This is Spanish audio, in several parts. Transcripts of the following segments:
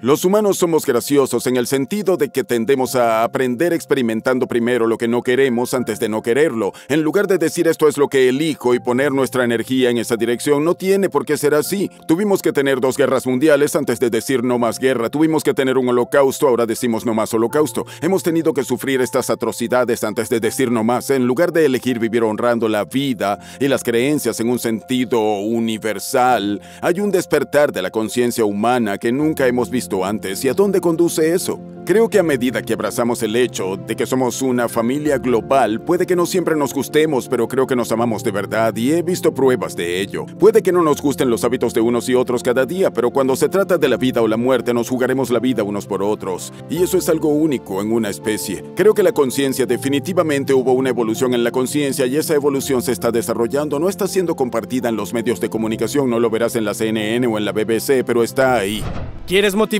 Los humanos somos graciosos en el sentido de que tendemos a aprender experimentando primero lo que no queremos antes de no quererlo. En lugar de decir esto es lo que elijo y poner nuestra energía en esa dirección, no tiene por qué ser así. Tuvimos que tener dos guerras mundiales antes de decir no más guerra. Tuvimos que tener un holocausto, ahora decimos no más holocausto. Hemos tenido que sufrir estas atrocidades antes de decir no más. En lugar de elegir vivir honrando la vida y las creencias en un sentido universal, hay un despertar de la conciencia humana que nunca hemos visto antes y a dónde conduce eso. Creo que a medida que abrazamos el hecho de que somos una familia global, puede que no siempre nos gustemos, pero creo que nos amamos de verdad y he visto pruebas de ello. Puede que no nos gusten los hábitos de unos y otros cada día, pero cuando se trata de la vida o la muerte, nos jugaremos la vida unos por otros. Y eso es algo único en una especie. Creo que la conciencia definitivamente hubo una evolución en la conciencia y esa evolución se está desarrollando, no está siendo compartida en los medios de comunicación, no lo verás en la CNN o en la BBC, pero está ahí. ¿Quieres motivar?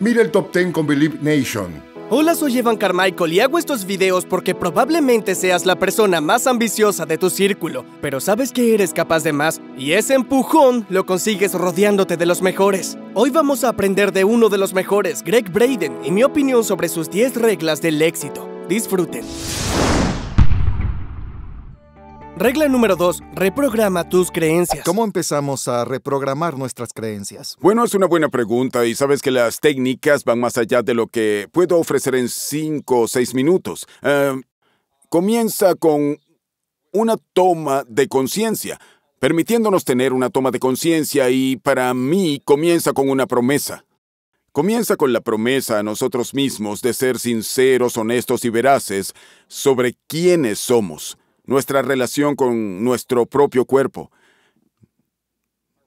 Mira el top 10 con Believe Nation. Hola, soy Evan Carmichael y hago estos videos porque probablemente seas la persona más ambiciosa de tu círculo, pero sabes que eres capaz de más y ese empujón lo consigues rodeándote de los mejores. Hoy vamos a aprender de uno de los mejores, Greg Braden, y mi opinión sobre sus 10 reglas del éxito. Disfruten. Regla número dos: Reprograma tus creencias. ¿Cómo empezamos a reprogramar nuestras creencias? Bueno, es una buena pregunta y sabes que las técnicas van más allá de lo que puedo ofrecer en cinco o seis minutos. Eh, comienza con una toma de conciencia, permitiéndonos tener una toma de conciencia y para mí comienza con una promesa. Comienza con la promesa a nosotros mismos de ser sinceros, honestos y veraces sobre quiénes somos nuestra relación con nuestro propio cuerpo,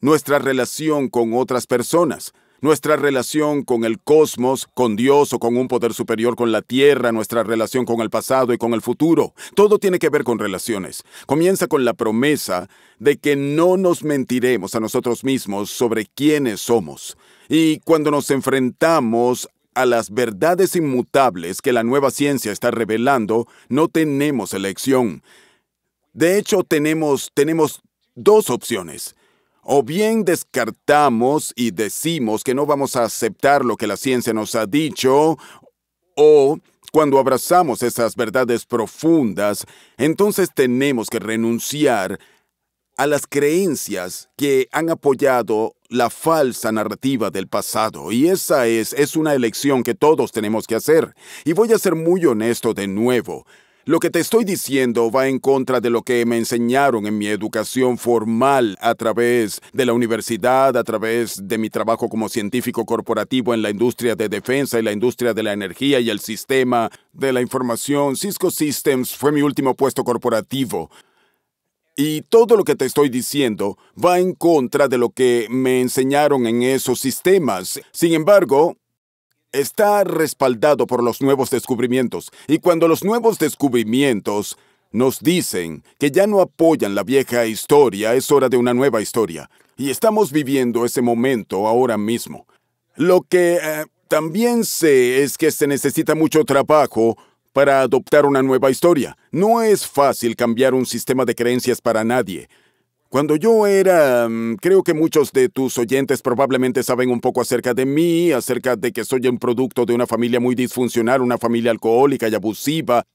nuestra relación con otras personas, nuestra relación con el cosmos, con Dios o con un poder superior, con la tierra, nuestra relación con el pasado y con el futuro. Todo tiene que ver con relaciones. Comienza con la promesa de que no nos mentiremos a nosotros mismos sobre quiénes somos. Y cuando nos enfrentamos a las verdades inmutables que la nueva ciencia está revelando, no tenemos elección. De hecho, tenemos, tenemos dos opciones. O bien descartamos y decimos que no vamos a aceptar lo que la ciencia nos ha dicho, o cuando abrazamos esas verdades profundas, entonces tenemos que renunciar a las creencias que han apoyado la falsa narrativa del pasado. Y esa es, es una elección que todos tenemos que hacer. Y voy a ser muy honesto de nuevo. Lo que te estoy diciendo va en contra de lo que me enseñaron en mi educación formal a través de la universidad, a través de mi trabajo como científico corporativo en la industria de defensa y la industria de la energía y el sistema de la información. Cisco Systems fue mi último puesto corporativo. Y todo lo que te estoy diciendo va en contra de lo que me enseñaron en esos sistemas. Sin embargo, está respaldado por los nuevos descubrimientos. Y cuando los nuevos descubrimientos nos dicen que ya no apoyan la vieja historia, es hora de una nueva historia. Y estamos viviendo ese momento ahora mismo. Lo que eh, también sé es que se necesita mucho trabajo para adoptar una nueva historia. No es fácil cambiar un sistema de creencias para nadie, cuando yo era, mm, creo que muchos de tus oyentes probablemente saben un poco acerca de mí, acerca de que soy un producto de una familia muy disfuncional, una familia alcohólica y abusiva,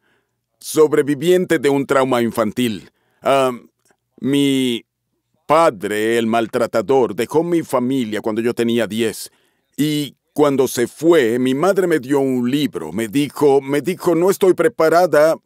sobreviviente de un trauma infantil. mi padre, el maltratador, dejó mi familia cuando yo tenía 10 y cuando se fue, mi madre me dio un libro, me dijo, me dijo, no estoy preparada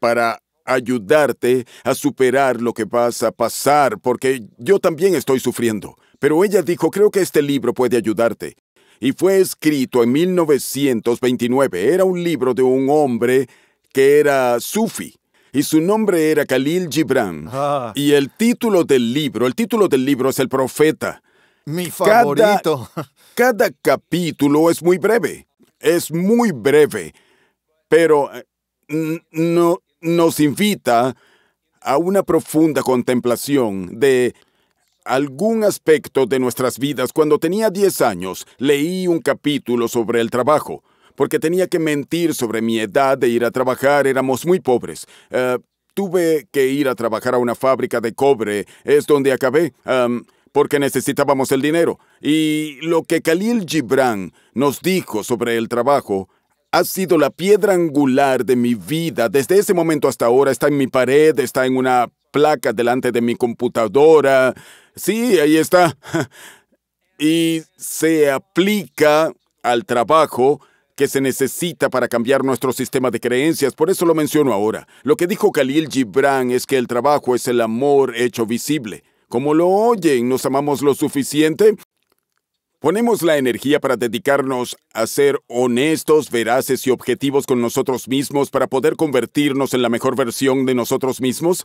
para ayudarte a superar lo que vas a pasar, porque yo también estoy sufriendo. Pero ella dijo, creo que este libro puede ayudarte. Y fue escrito en 1929. Era un libro de un hombre que era sufi y su nombre era Khalil Gibran. Ah. Y el título del libro, el título del libro es El Profeta. Mi favorito. cada capítulo es muy breve, es muy breve, pero eh, no, nos invita a una profunda contemplación de algún aspecto de nuestras vidas. Cuando tenía 10 años, leí un capítulo sobre el trabajo, porque tenía que mentir sobre mi edad de ir a trabajar, éramos muy pobres. Eh, tuve que ir a trabajar a una fábrica de cobre, es donde acabé, porque necesitábamos el dinero. Y lo que Khalil Gibran nos dijo sobre el trabajo ha sido la piedra angular de mi vida. Desde ese momento hasta ahora está en mi pared, está en una placa delante de mi computadora. Sí, ahí está. Y se aplica al trabajo que se necesita para cambiar nuestro sistema de creencias. Por eso lo menciono ahora. Lo que dijo Khalil Gibran es que el trabajo es el amor hecho visible. Como lo oyen, ¿nos amamos lo suficiente? Ponemos la energía para dedicarnos a ser honestos, veraces y objetivos con nosotros mismos para poder convertirnos en la mejor versión de nosotros mismos.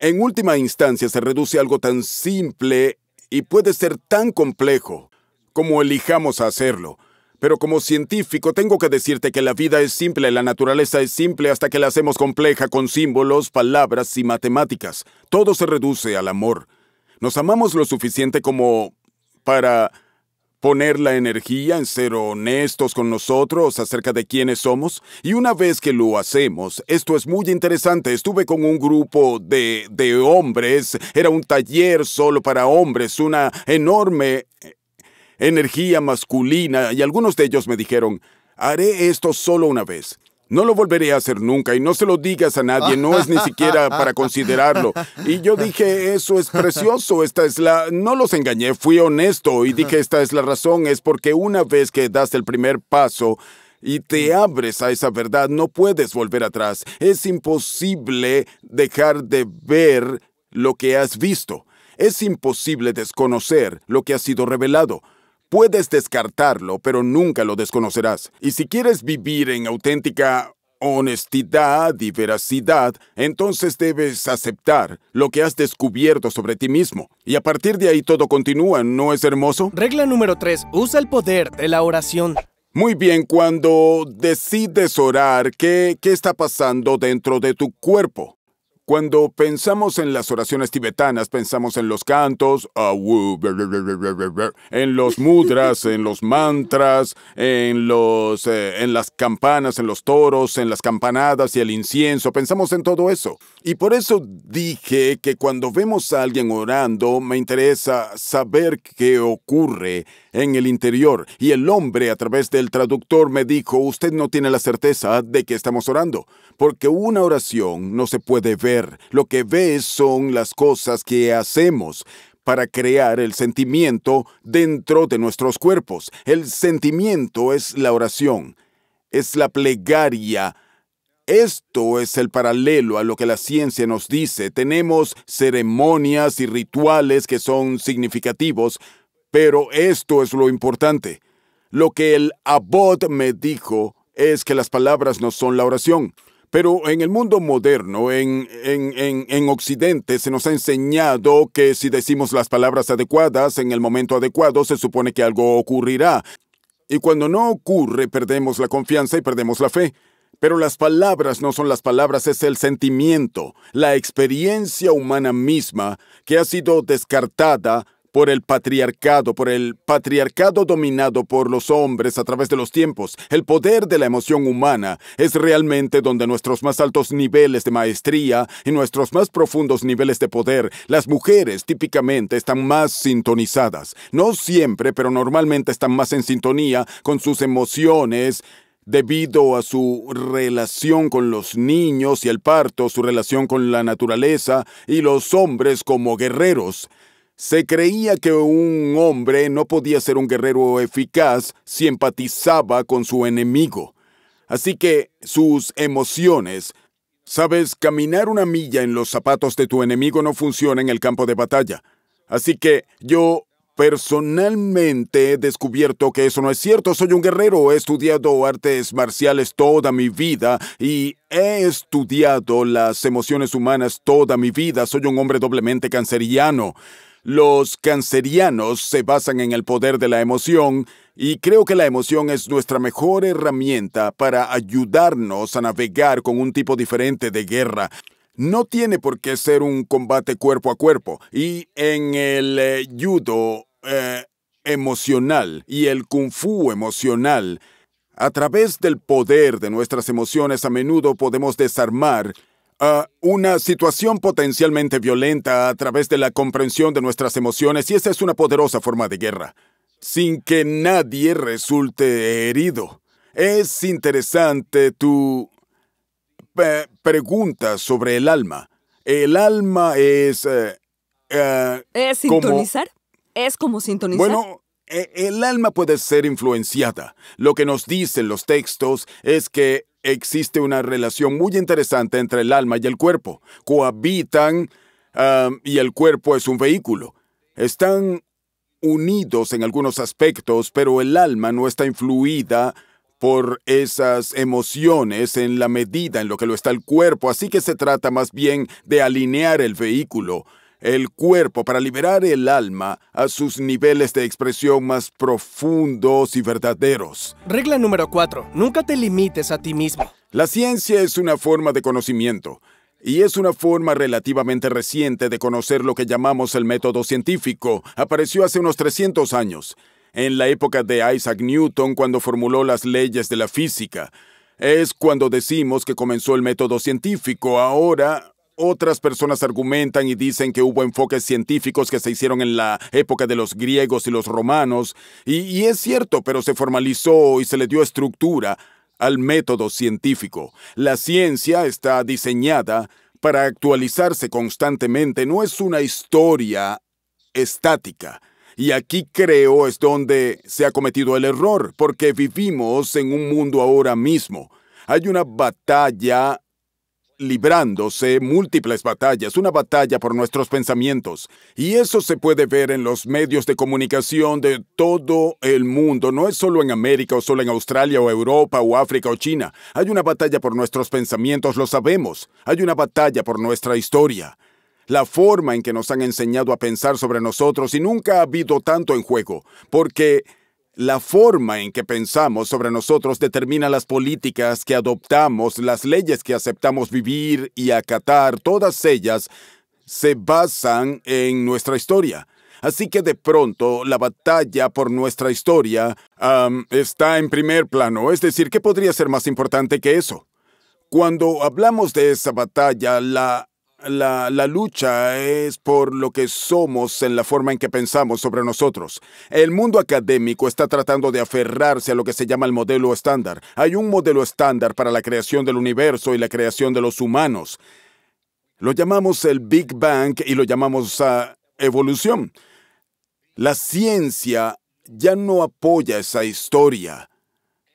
En última instancia se reduce algo tan simple y puede ser tan complejo como elijamos hacerlo. Pero como científico tengo que decirte que la vida es simple, la naturaleza es simple hasta que la hacemos compleja con símbolos, palabras y matemáticas. Todo se reduce al amor. Nos amamos lo suficiente como para poner la energía en ser honestos con nosotros acerca de quiénes somos. Y una vez que lo hacemos, esto es muy interesante. Estuve con un grupo de, de hombres, era un taller solo para hombres, una enorme eh, energía masculina, y algunos de ellos me dijeron, haré esto solo una vez. No lo volveré a hacer nunca y no se lo digas a nadie, no es ni siquiera para considerarlo. Y yo dije, eso es precioso, esta es la... No los engañé, fui honesto y dije, esta es la razón, es porque una vez que das el primer paso y te abres a esa verdad, no puedes volver atrás. Es imposible dejar de ver lo que has visto. Es imposible desconocer lo que ha sido revelado. Puedes descartarlo, pero nunca lo desconocerás. Y si quieres vivir en auténtica honestidad y veracidad, entonces debes aceptar lo que has descubierto sobre ti mismo. Y a partir de ahí todo continúa, ¿no es hermoso? Regla número 3. Usa el poder de la oración. Muy bien, cuando decides orar, ¿qué, ¿qué está pasando dentro de tu cuerpo? Cuando pensamos en las oraciones tibetanas, pensamos en los cantos, en los mudras, en los mantras, en, los, eh, en las campanas, en los toros, en las campanadas y el incienso. Pensamos en todo eso. Y por eso dije que cuando vemos a alguien orando, me interesa saber qué ocurre en el interior, y el hombre a través del traductor me dijo, usted no tiene la certeza de que estamos orando, porque una oración no se puede ver, lo que ves son las cosas que hacemos para crear el sentimiento dentro de nuestros cuerpos. El sentimiento es la oración, es la plegaria, esto es el paralelo a lo que la ciencia nos dice. Tenemos ceremonias y rituales que son significativos, pero esto es lo importante. Lo que el abot me dijo es que las palabras no son la oración. Pero en el mundo moderno, en, en, en, Occidente, se nos ha enseñado que si decimos las palabras adecuadas en el momento adecuado, se supone que algo ocurrirá. Y cuando no ocurre, perdemos la confianza y perdemos la fe. Pero las palabras no son las palabras, es el sentimiento, la experiencia humana misma que ha sido descartada por el patriarcado, por el patriarcado dominado por los hombres a través de los tiempos, el poder de la emoción humana es realmente donde nuestros más altos niveles de maestría y nuestros más profundos niveles de poder, las mujeres típicamente están más sintonizadas. No siempre, pero normalmente están más en sintonía con sus emociones debido a su relación con los niños y el parto, su relación con la naturaleza y los hombres como guerreros. Se creía que un hombre no podía ser un guerrero eficaz si empatizaba con su enemigo. Así que sus emociones, sabes, caminar una milla en los zapatos de tu enemigo no funciona en el campo de batalla. Así que yo personalmente he descubierto que eso no es cierto. Soy un guerrero, he estudiado artes marciales toda mi vida y he estudiado las emociones humanas toda mi vida. Soy un hombre doblemente canceriano. Los cancerianos se basan en el poder de la emoción y creo que la emoción es nuestra mejor herramienta para ayudarnos a navegar con un tipo diferente de guerra. No tiene por qué ser un combate cuerpo a cuerpo y en el eh, judo eh, emocional y el kung fu emocional, a través del poder de nuestras emociones a menudo podemos desarmar Ah, una situación potencialmente violenta a través de la comprensión de nuestras emociones y esa es una poderosa forma de guerra, sin que nadie resulte herido. Es interesante tu pregunta sobre el alma. El alma es... Eh, eh, ¿Es sintonizar? ¿Es como sintonizar? Bueno, e, el alma puede ser influenciada. Lo que nos dicen los textos es que existe una relación muy interesante entre el alma y el cuerpo. Cohabitan ah, y el cuerpo es un vehículo. Están unidos en algunos aspectos, pero el alma no está influida por esas emociones en la medida en lo que lo está el cuerpo, así que se trata más bien de alinear el vehículo el cuerpo para liberar el alma a sus niveles de expresión más profundos y verdaderos. Regla número 4. Nunca te limites a ti mismo. La ciencia es una forma de conocimiento. Y es una forma relativamente reciente de conocer lo que llamamos el método científico. Apareció hace unos 300 años, en la época de Isaac Newton cuando formuló las leyes de la física. Es cuando decimos que comenzó el método científico. Ahora otras personas argumentan y dicen que hubo enfoques científicos que se hicieron en la época de los griegos y los romanos, y, es cierto, pero se formalizó y se le dio estructura al método científico. La ciencia está diseñada para actualizarse constantemente, no es una historia estática. Y aquí creo es donde se ha cometido el error, porque vivimos en un mundo ahora mismo. Hay una batalla librándose múltiples batallas, una batalla por nuestros pensamientos. Y eso se puede ver en los medios de comunicación de todo el mundo, no es solo en América o solo en Australia o Europa o África o China. Hay una batalla por nuestros pensamientos, lo sabemos. Hay una batalla por nuestra historia. La forma en que nos han enseñado a pensar sobre nosotros y nunca ha habido tanto en juego, porque la forma en que pensamos sobre nosotros determina las políticas que adoptamos, las leyes que aceptamos vivir y acatar, todas ellas se basan en nuestra historia. Así que de pronto la batalla por nuestra historia está en primer plano, es decir, ¿qué podría ser más importante que eso? Cuando hablamos de esa batalla, la la, lucha es por lo que somos en la forma en que pensamos sobre nosotros. El mundo académico está tratando de aferrarse a lo que se llama el modelo estándar. Hay un modelo estándar para la creación del universo y la creación de los humanos. Lo llamamos el Big Bang y lo llamamos ah, evolución. La ciencia ya no apoya esa historia.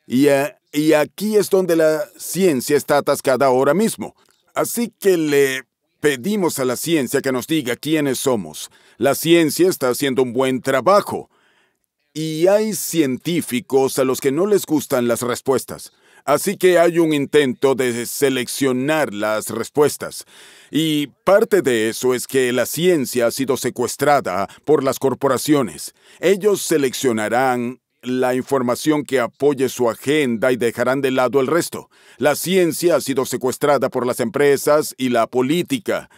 Y, eh, y aquí es donde la ciencia está atascada ahora mismo. Así que le Pedimos a la ciencia que nos diga quiénes somos. La ciencia está haciendo un buen trabajo. Y hay científicos a los que no les gustan las respuestas. Así que hay un intento de seleccionar las respuestas. Y parte de eso es que la ciencia ha sido secuestrada por las corporaciones. Ellos seleccionarán la información que apoye su agenda y dejarán de lado el resto. La ciencia ha sido secuestrada por las empresas y la política.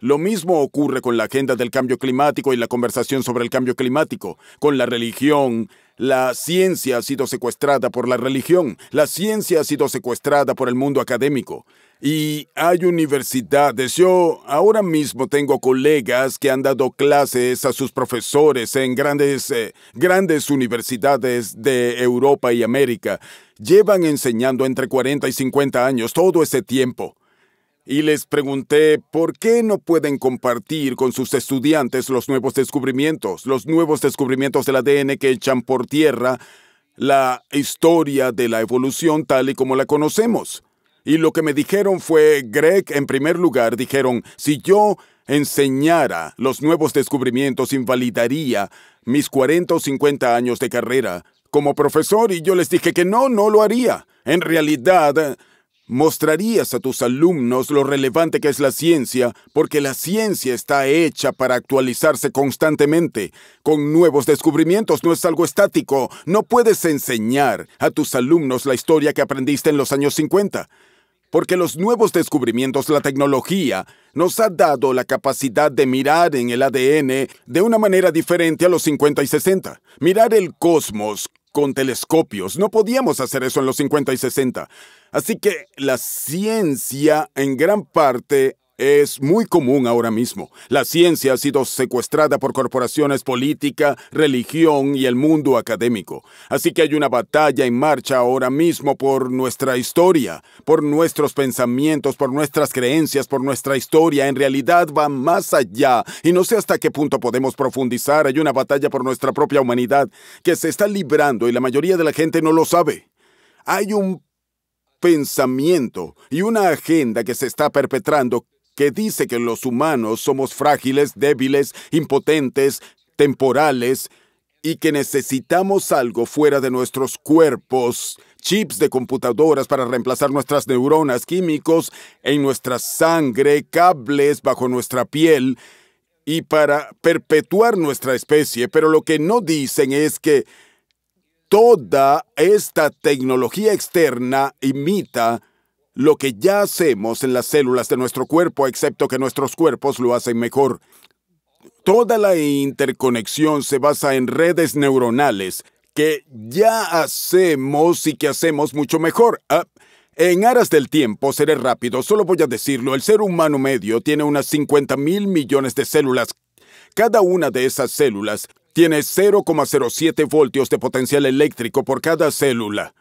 Lo mismo ocurre con la agenda del cambio climático y la conversación sobre el cambio climático, con la religión. La ciencia ha sido secuestrada por la religión, la ciencia ha sido secuestrada por el mundo académico y hay universidades. Yo ahora mismo tengo colegas que han dado clases a sus profesores en grandes, eh, grandes universidades de Europa y América. Llevan enseñando entre 40 y 50 años, todo ese tiempo. Y les pregunté por qué no pueden compartir con sus estudiantes los nuevos descubrimientos, los nuevos descubrimientos del ADN que echan por tierra la historia de la evolución tal y como la conocemos. Y lo que me dijeron fue, Greg, en primer lugar, dijeron, si yo enseñara los nuevos descubrimientos, invalidaría mis 40 o 50 años de carrera como profesor y yo les dije que no, no lo haría. En realidad, mostrarías a tus alumnos lo relevante que es la ciencia, porque la ciencia está hecha para actualizarse constantemente, con nuevos descubrimientos, no es algo estático. No puedes enseñar a tus alumnos la historia que aprendiste en los años 50 porque los nuevos descubrimientos, la tecnología, nos ha dado la capacidad de mirar en el ADN de una manera diferente a los 50 y 60. Mirar el cosmos con telescopios, no podíamos hacer eso en los 50 y 60. Así que la ciencia en gran parte es muy común ahora mismo. La ciencia ha sido secuestrada por corporaciones política, religión y el mundo académico. Así que hay una batalla en marcha ahora mismo por nuestra historia, por nuestros pensamientos, por nuestras creencias, por nuestra historia. En realidad va más allá y no sé hasta qué punto podemos profundizar. Hay una batalla por nuestra propia humanidad que se está librando y la mayoría de la gente no lo sabe. Hay un pensamiento y una agenda que se está perpetrando que dice que los humanos somos frágiles, débiles, impotentes, temporales y que necesitamos algo fuera de nuestros cuerpos, chips de computadoras para reemplazar nuestras neuronas, químicos en nuestra sangre, cables bajo nuestra piel y para perpetuar nuestra especie. Pero lo que no dicen es que toda esta tecnología externa imita lo que ya hacemos en las células de nuestro cuerpo, excepto que nuestros cuerpos lo hacen mejor. Toda la interconexión se basa en redes neuronales que ya hacemos y que hacemos mucho mejor. Ah, en aras del tiempo, seré rápido, solo voy a decirlo, el ser humano medio tiene unas 50 mil millones de células. Cada una de esas células tiene 0,07 voltios de potencial eléctrico por cada célula.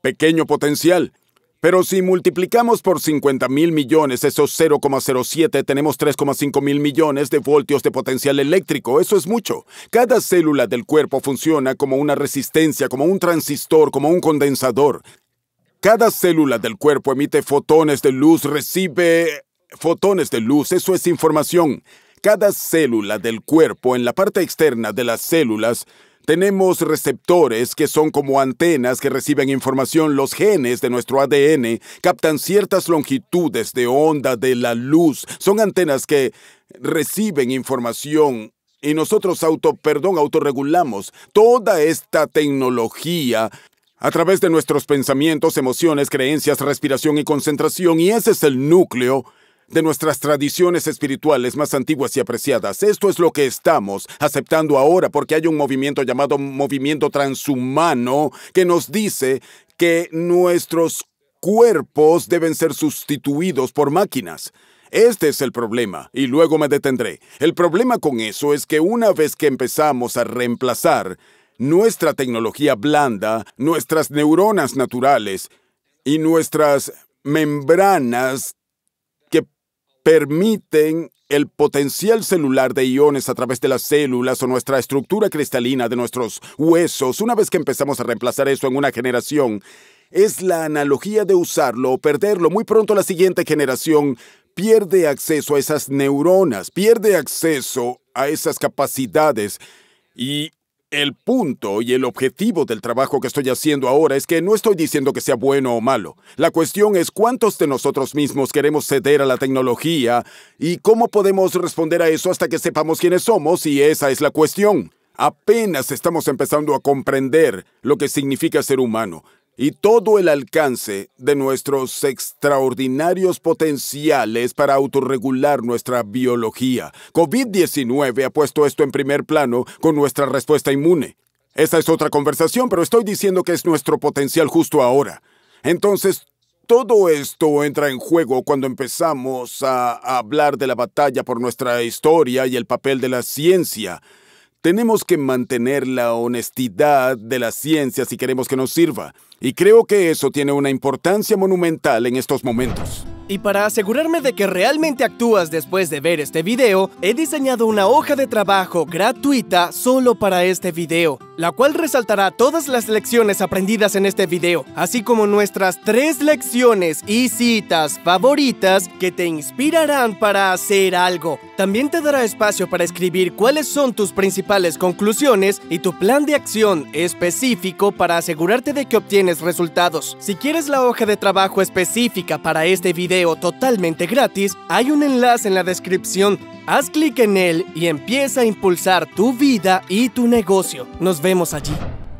Pequeño potencial. Pero si multiplicamos por 50 mil millones esos 0,07, tenemos 3,5 mil millones de voltios de potencial eléctrico. Eso es mucho. Cada célula del cuerpo funciona como una resistencia, como un transistor, como un condensador. Cada célula del cuerpo emite fotones de luz, recibe fotones de luz. Eso es información. Cada célula del cuerpo en la parte externa de las células tenemos receptores que son como antenas que reciben información. Los genes de nuestro ADN captan ciertas longitudes de onda de la luz. Son antenas que reciben información y nosotros auto, perdón, autorregulamos toda esta tecnología a través de nuestros pensamientos, emociones, creencias, respiración y concentración. Y ese es el núcleo de nuestras tradiciones espirituales más antiguas y apreciadas. Esto es lo que estamos aceptando ahora porque hay un movimiento llamado movimiento transhumano que nos dice que nuestros cuerpos deben ser sustituidos por máquinas. Este es el problema, y luego me detendré. El problema con eso es que una vez que empezamos a reemplazar nuestra tecnología blanda, nuestras neuronas naturales y nuestras membranas permiten el potencial celular de iones a través de las células o nuestra estructura cristalina de nuestros huesos, una vez que empezamos a reemplazar eso en una generación, es la analogía de usarlo o perderlo. Muy pronto la siguiente generación pierde acceso a esas neuronas, pierde acceso a esas capacidades y el punto y el objetivo del trabajo que estoy haciendo ahora es que no estoy diciendo que sea bueno o malo. La cuestión es cuántos de nosotros mismos queremos ceder a la tecnología y cómo podemos responder a eso hasta que sepamos quiénes somos y esa es la cuestión. Apenas estamos empezando a comprender lo que significa ser humano y todo el alcance de nuestros extraordinarios potenciales para autorregular nuestra biología. COVID-19 ha puesto esto en primer plano con nuestra respuesta inmune. Esta es otra conversación, pero estoy diciendo que es nuestro potencial justo ahora. Entonces, todo esto entra en juego cuando empezamos a hablar de la batalla por nuestra historia y el papel de la ciencia. Tenemos que mantener la honestidad de la ciencia si queremos que nos sirva, y creo que eso tiene una importancia monumental en estos momentos. Y para asegurarme de que realmente actúas después de ver este video, he diseñado una hoja de trabajo gratuita solo para este video la cual resaltará todas las lecciones aprendidas en este video, así como nuestras tres lecciones y citas favoritas que te inspirarán para hacer algo. También te dará espacio para escribir cuáles son tus principales conclusiones y tu plan de acción específico para asegurarte de que obtienes resultados. Si quieres la hoja de trabajo específica para este video totalmente gratis, hay un enlace en la descripción. Haz clic en él y empieza a impulsar tu vida y tu negocio. Nos allí.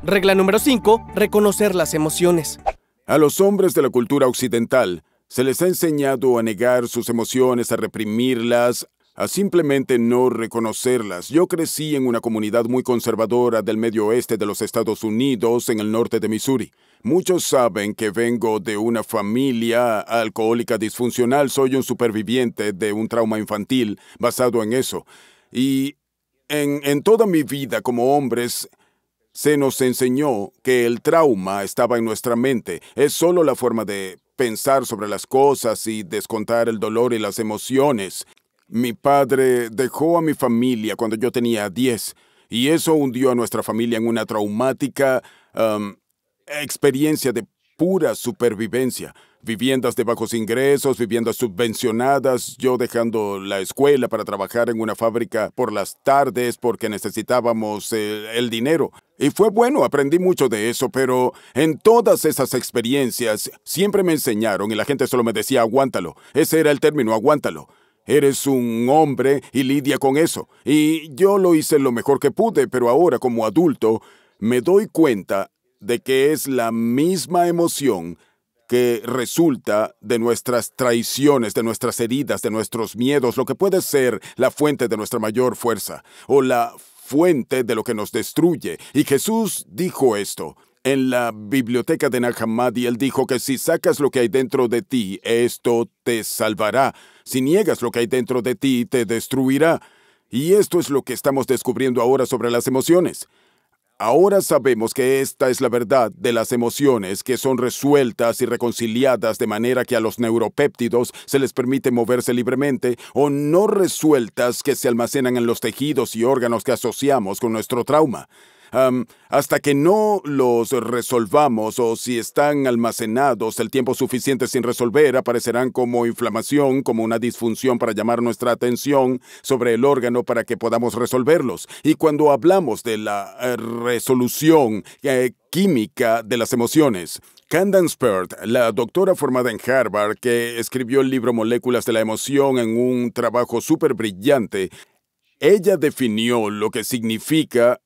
Regla número 5. Reconocer las emociones. A los hombres de la cultura occidental se les ha enseñado a negar sus emociones, a reprimirlas, a simplemente no reconocerlas. Yo crecí en una comunidad muy conservadora del medio oeste de los Estados Unidos, en el norte de Missouri. Muchos saben que vengo de una familia alcohólica disfuncional, soy un superviviente de un trauma infantil basado en eso. Y en, en toda mi vida como hombres se nos enseñó que el trauma estaba en nuestra mente. Es solo la forma de pensar sobre las cosas y descontar el dolor y las emociones. Mi padre dejó a mi familia cuando yo tenía 10 y eso hundió a nuestra familia en una traumática experiencia de pura supervivencia viviendas de bajos ingresos, viviendas subvencionadas, yo dejando la escuela para trabajar en una fábrica por las tardes porque necesitábamos eh, el, dinero. Y fue bueno, aprendí mucho de eso, pero en todas esas experiencias siempre me enseñaron y la gente solo me decía aguántalo. Ese era el término, aguántalo. Eres un hombre y lidia con eso. Y yo lo hice lo mejor que pude, pero ahora como adulto me doy cuenta de que es la misma emoción que resulta de nuestras traiciones, de nuestras heridas, de nuestros miedos, lo que puede ser la fuente de nuestra mayor fuerza o la fuente de lo que nos destruye. Y Jesús dijo esto. En la biblioteca de Nalhamad y él dijo que si sacas lo que hay dentro de ti, esto te salvará. Si niegas lo que hay dentro de ti, te destruirá. Y esto es lo que estamos descubriendo ahora sobre las emociones. Ahora sabemos que esta es la verdad de las emociones que son resueltas y reconciliadas de manera que a los neuropéptidos se les permite moverse libremente o no resueltas que se almacenan en los tejidos y órganos que asociamos con nuestro trauma hasta que no los resolvamos o si están almacenados el tiempo suficiente sin resolver, aparecerán como inflamación, como una disfunción para llamar nuestra atención sobre el órgano para que podamos resolverlos. Y cuando hablamos de la eh, resolución eh, química de las emociones, Candance Pert, la doctora formada en Harvard que escribió el libro Moléculas de la Emoción en un trabajo súper brillante, ella definió lo que significa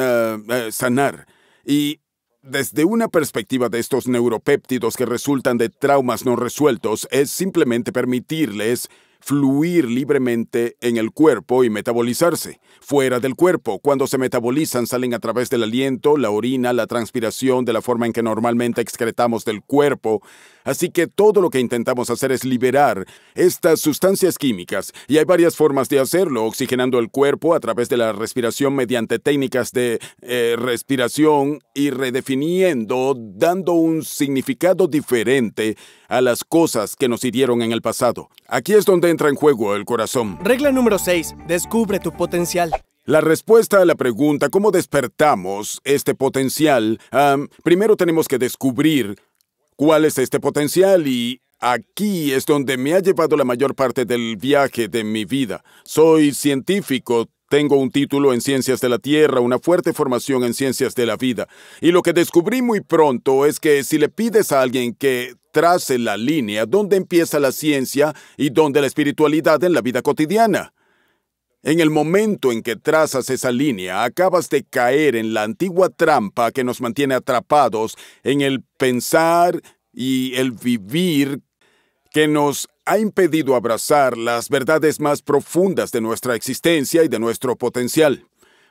eh, eh, sanar. Y desde una perspectiva de estos neuropéptidos que resultan de traumas no resueltos, es simplemente permitirles fluir libremente en el cuerpo y metabolizarse. Fuera del cuerpo, cuando se metabolizan salen a través del aliento, la orina, la transpiración, de la forma en que normalmente excretamos del cuerpo. Así que todo lo que intentamos hacer es liberar estas sustancias químicas, y hay varias formas de hacerlo, oxigenando el cuerpo a través de la respiración mediante técnicas de eh, respiración y redefiniendo, dando un significado diferente a las cosas que nos hirieron en el pasado. Aquí es donde entra en juego el corazón. Regla número 6. Descubre tu potencial. La respuesta a la pregunta cómo despertamos este potencial, primero tenemos que descubrir cuál es este potencial y aquí es donde me ha llevado la mayor parte del viaje de mi vida. Soy científico, tengo un título en ciencias de la Tierra, una fuerte formación en ciencias de la vida, y lo que descubrí muy pronto es que si le pides a alguien que trace la línea donde empieza la ciencia y donde la espiritualidad en la vida cotidiana, en el momento en que trazas esa línea, acabas de caer en la antigua trampa que nos mantiene atrapados en el pensar y el vivir que nos ha impedido abrazar las verdades más profundas de nuestra existencia y de nuestro potencial.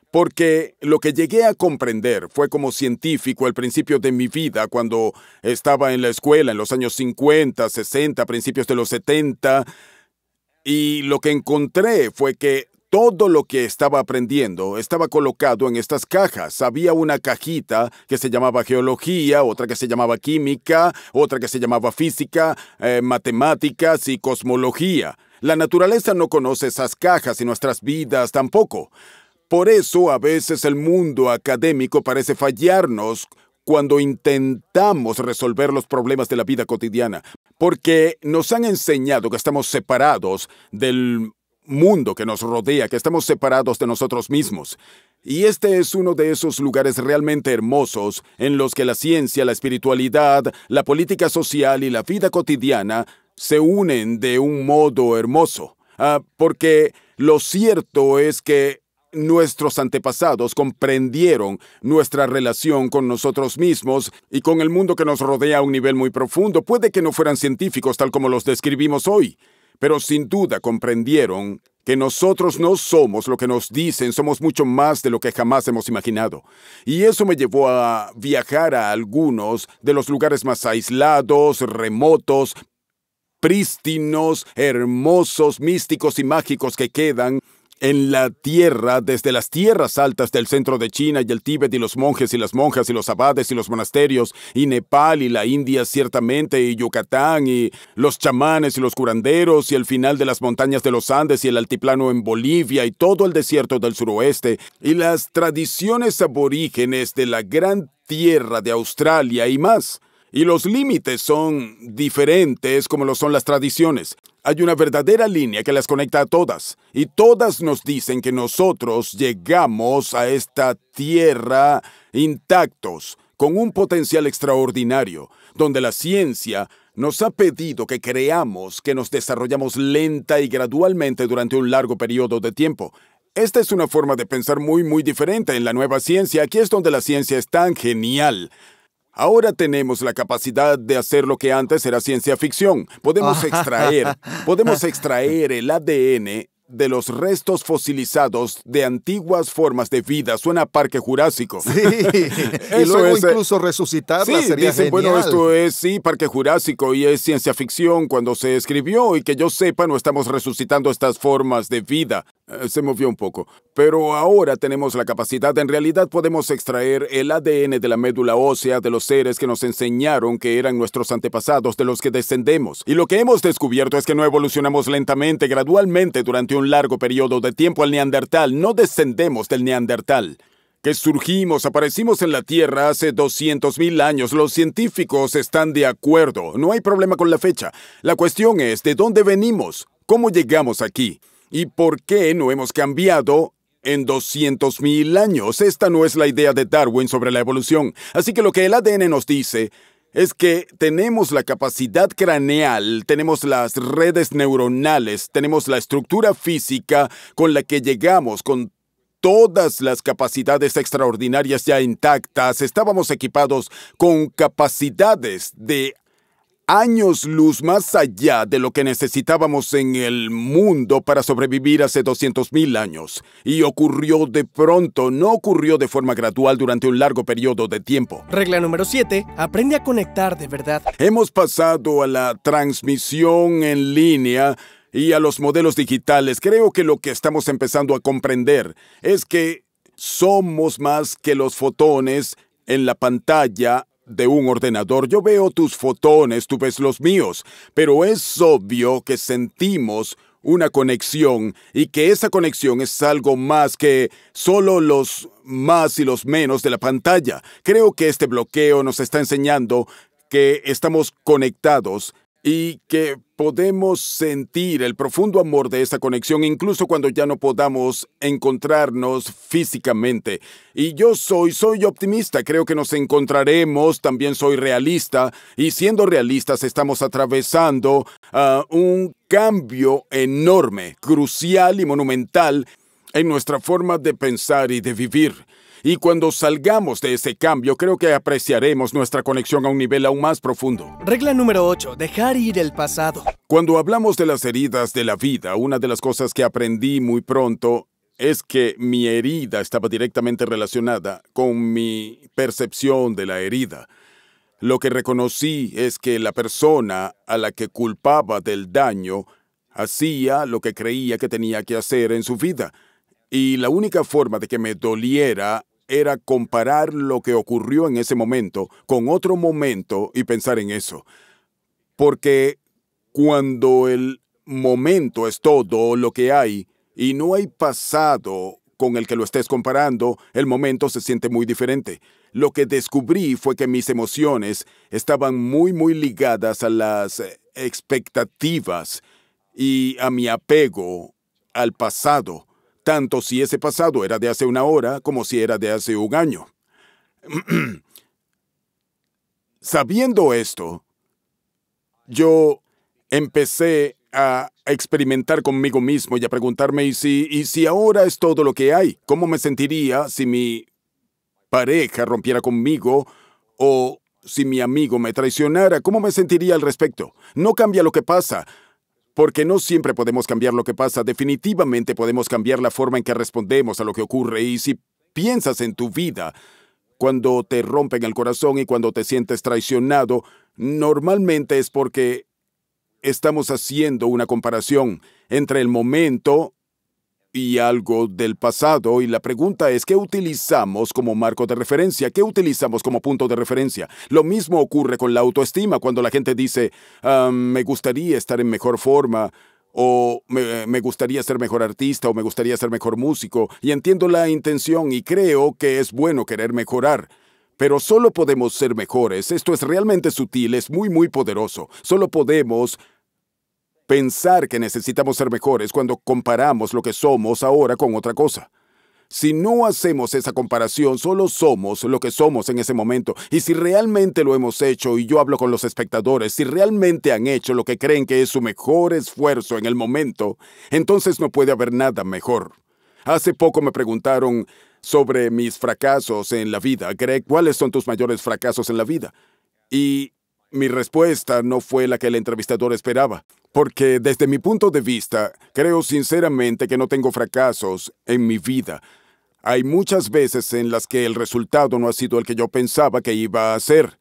Porque lo que llegué a comprender fue como científico al principio de mi vida, cuando estaba en la escuela en los años 50, 60, principios de los 70, y lo que encontré fue que todo lo que estaba aprendiendo estaba colocado en estas cajas. Había una cajita que se llamaba geología, otra que se llamaba química, otra que se llamaba física, eh, matemáticas y cosmología. La naturaleza no conoce esas cajas y nuestras vidas tampoco. Por eso a veces el mundo académico parece fallarnos cuando intentamos resolver los problemas de la vida cotidiana, porque nos han enseñado que estamos separados del mundo que nos rodea, que estamos separados de nosotros mismos. Y este es uno de esos lugares realmente hermosos en los que la ciencia, la espiritualidad, la política social y la vida cotidiana se unen de un modo hermoso. Ah, porque lo cierto es que nuestros antepasados comprendieron nuestra relación con nosotros mismos y con el mundo que nos rodea a un nivel muy profundo. Puede que no fueran científicos tal como los describimos hoy pero sin duda comprendieron que nosotros no somos lo que nos dicen, somos mucho más de lo que jamás hemos imaginado. Y eso me llevó a viajar a algunos de los lugares más aislados, remotos, prístinos, hermosos, místicos y mágicos que quedan en la tierra, desde las tierras altas del centro de China y el Tíbet y los monjes y las monjas y los abades y los monasterios y Nepal y la India ciertamente y Yucatán y los chamanes y los curanderos y el final de las montañas de los Andes y el altiplano en Bolivia y todo el desierto del suroeste y las tradiciones aborígenes de la gran tierra de Australia y más. Y los límites son diferentes como lo son las tradiciones. Hay una verdadera línea que las conecta a todas, y todas nos dicen que nosotros llegamos a esta tierra intactos, con un potencial extraordinario, donde la ciencia nos ha pedido que creamos que nos desarrollamos lenta y gradualmente durante un largo periodo de tiempo. Esta es una forma de pensar muy, muy diferente en la nueva ciencia. Aquí es donde la ciencia es tan genial. Ahora tenemos la capacidad de hacer lo que antes era ciencia ficción. Podemos extraer, podemos extraer el ADN de los restos fosilizados de antiguas formas de vida. Suena parque jurásico. Sí. Eso y luego es, eh, incluso resucitarlas sería genial. bueno, esto es sí, parque jurásico y es ciencia ficción cuando se escribió y que yo sepa no estamos resucitando estas formas de vida. Eh, se movió un poco. Pero ahora tenemos la capacidad, en realidad podemos extraer el ADN de la médula ósea de los seres que nos enseñaron que eran nuestros antepasados de los que descendemos. Y lo que hemos descubierto es que no evolucionamos lentamente, gradualmente durante un largo periodo de tiempo al neandertal, no descendemos del neandertal. Que surgimos, aparecimos en la Tierra hace 200.000 años. Los científicos están de acuerdo. No hay problema con la fecha. La cuestión es, ¿de dónde venimos? ¿Cómo llegamos aquí? ¿Y por qué no hemos cambiado en 200.000 años? Esta no es la idea de Darwin sobre la evolución. Así que lo que el ADN nos dice es que tenemos la capacidad craneal, tenemos las redes neuronales, tenemos la estructura física con la que llegamos con todas las capacidades extraordinarias ya intactas, estábamos equipados con capacidades de años luz más allá de lo que necesitábamos en el mundo para sobrevivir hace 200.000 años, y ocurrió de pronto, no ocurrió de forma gradual durante un largo periodo de tiempo. Regla número 7. Aprende a conectar de verdad. Hemos pasado a la transmisión en línea y a los modelos digitales. Creo que lo que estamos empezando a comprender es que somos más que los fotones en la pantalla de un ordenador, yo veo tus fotones, tú ves los míos, pero es obvio que sentimos una conexión y que esa conexión es algo más que solo los más y los menos de la pantalla. Creo que este bloqueo nos está enseñando que estamos conectados y que podemos sentir el profundo amor de esa conexión incluso cuando ya no podamos encontrarnos físicamente. Y yo soy, soy optimista, creo que nos encontraremos, también soy realista y siendo realistas estamos atravesando ah, un cambio enorme, crucial y monumental en nuestra forma de pensar y de vivir. Y cuando salgamos de ese cambio, creo que apreciaremos nuestra conexión a un nivel aún más profundo. Regla número 8. Dejar ir el pasado. Cuando hablamos de las heridas de la vida, una de las cosas que aprendí muy pronto es que mi herida estaba directamente relacionada con mi percepción de la herida. Lo que reconocí es que la persona a la que culpaba del daño hacía lo que creía que tenía que hacer en su vida. Y la única forma de que me doliera era comparar lo que ocurrió en ese momento con otro momento y pensar en eso. Porque cuando el momento es todo lo que hay y no hay pasado con el que lo estés comparando, el momento se siente muy diferente. Lo que descubrí fue que mis emociones estaban muy, muy ligadas a las expectativas y a mi apego al pasado tanto si ese pasado era de hace una hora como si era de hace un año. Sabiendo esto, yo empecé a experimentar conmigo mismo y a preguntarme, ¿y si, ¿y si ahora es todo lo que hay? ¿Cómo me sentiría si mi pareja rompiera conmigo o si mi amigo me traicionara? ¿Cómo me sentiría al respecto? No cambia lo que pasa porque no siempre podemos cambiar lo que pasa, definitivamente podemos cambiar la forma en que respondemos a lo que ocurre y si piensas en tu vida, cuando te rompen el corazón y cuando te sientes traicionado, normalmente es porque estamos haciendo una comparación entre el momento y algo del pasado y la pregunta es qué utilizamos como marco de referencia, qué utilizamos como punto de referencia. Lo mismo ocurre con la autoestima cuando la gente dice, ah, me gustaría estar en mejor forma o me, me, gustaría ser mejor artista o me gustaría ser mejor músico y entiendo la intención y creo que es bueno querer mejorar. Pero solo podemos ser mejores, esto es realmente sutil, es muy muy poderoso, solo podemos Pensar que necesitamos ser mejores cuando comparamos lo que somos ahora con otra cosa. Si no hacemos esa comparación, solo somos lo que somos en ese momento. Y si realmente lo hemos hecho, y yo hablo con los espectadores, si realmente han hecho lo que creen que es su mejor esfuerzo en el momento, entonces no puede haber nada mejor. Hace poco me preguntaron sobre mis fracasos en la vida. Greg, ¿cuáles son tus mayores fracasos en la vida? Y mi respuesta no fue la que el entrevistador esperaba porque desde mi punto de vista, creo sinceramente que no tengo fracasos en mi vida. Hay muchas veces en las que el resultado no ha sido el que yo pensaba que iba a ser.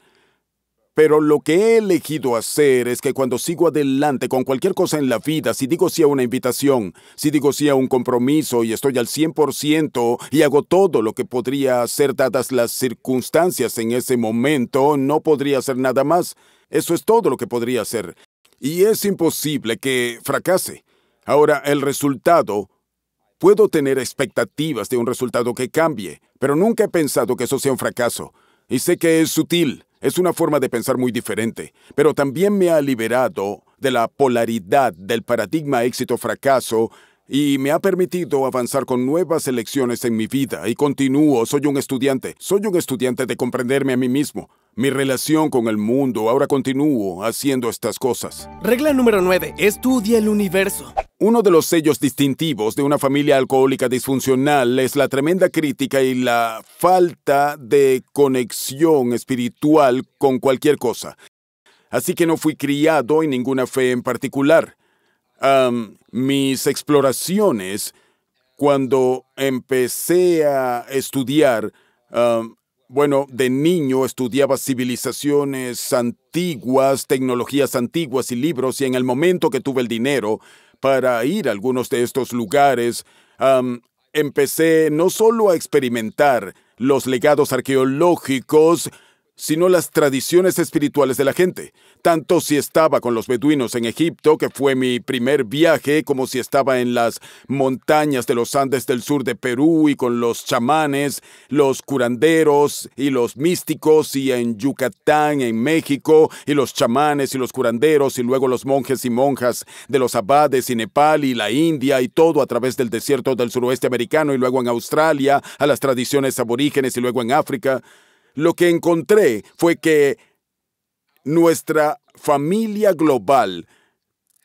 Pero lo que he elegido hacer es que cuando sigo adelante con cualquier cosa en la vida, si digo sí a una invitación, si digo sí a un compromiso y estoy al 100% y hago todo lo que podría hacer dadas las circunstancias en ese momento, no podría hacer nada más. Eso es todo lo que podría hacer y es imposible que fracase. Ahora, el resultado, puedo tener expectativas de un resultado que cambie, pero nunca he pensado que eso sea un fracaso. Y sé que es sutil, es una forma de pensar muy diferente, pero también me ha liberado de la polaridad del paradigma éxito-fracaso y me ha permitido avanzar con nuevas elecciones en mi vida y continúo, soy un estudiante, soy un estudiante de comprenderme a mí mismo, mi relación con el mundo, ahora continúo haciendo estas cosas. Regla número 9, estudia el universo. Uno de los sellos distintivos de una familia alcohólica disfuncional es la tremenda crítica y la falta de conexión espiritual con cualquier cosa. Así que no fui criado en ninguna fe en particular mis exploraciones cuando empecé a estudiar. bueno, de niño estudiaba civilizaciones antiguas, tecnologías antiguas y libros, y en el momento que tuve el dinero para ir a algunos de estos lugares, empecé no solo a experimentar los legados arqueológicos, sino las tradiciones espirituales de la gente, tanto si estaba con los beduinos en Egipto, que fue mi primer viaje, como si estaba en las montañas de los Andes del sur de Perú y con los chamanes, los curanderos y los místicos, y en Yucatán, en México, y los chamanes y los curanderos, y luego los monjes y monjas de los abades y Nepal y la India, y todo a través del desierto del suroeste americano, y luego en Australia, a las tradiciones aborígenes, y luego en África lo que encontré fue que nuestra familia global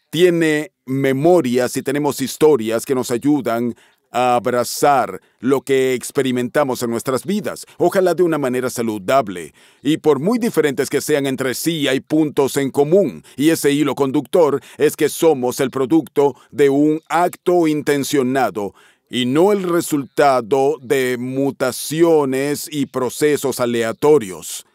tiene memorias y tenemos historias que nos ayudan a abrazar lo que experimentamos en nuestras vidas, ojalá de una manera saludable. Y por muy diferentes que sean entre sí, hay puntos en común, y ese hilo conductor es que somos el producto de un acto intencionado y no el resultado de mutaciones y procesos aleatorios.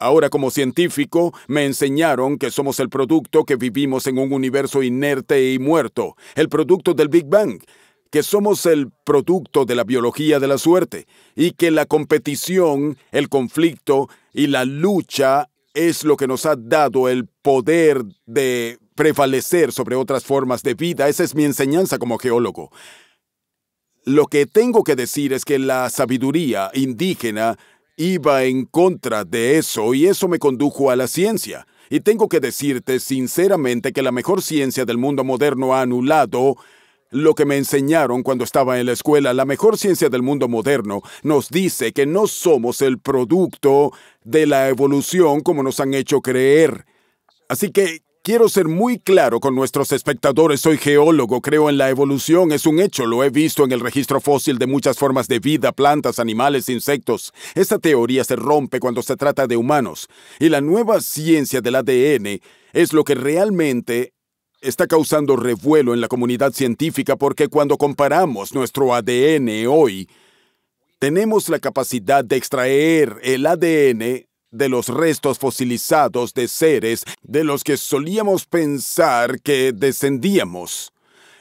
Ahora como científico me enseñaron que somos el producto que vivimos en un universo inerte y muerto, el producto del Big Bang, que somos el producto de la biología de la suerte y que la competición, el conflicto y la lucha es lo que nos ha dado el poder de prevalecer sobre otras formas de vida. Esa es mi enseñanza como geólogo. Lo que tengo que decir es que la sabiduría indígena iba en contra de eso y eso me condujo a la ciencia. Y tengo que decirte sinceramente que la mejor ciencia del mundo moderno ha anulado lo que me enseñaron cuando estaba en la escuela. La mejor ciencia del mundo moderno nos dice que no somos el producto de la evolución como nos han hecho creer. Así que Quiero ser muy claro con nuestros espectadores. Soy geólogo, creo en la evolución, es un hecho, lo he visto en el registro fósil de muchas formas de vida, plantas, animales, insectos. Esta teoría se rompe cuando se trata de humanos. Y la nueva ciencia del ADN es lo que realmente está causando revuelo en la comunidad científica porque cuando comparamos nuestro ADN hoy, tenemos la capacidad de extraer el ADN de los restos fosilizados de seres de los que solíamos pensar que descendíamos.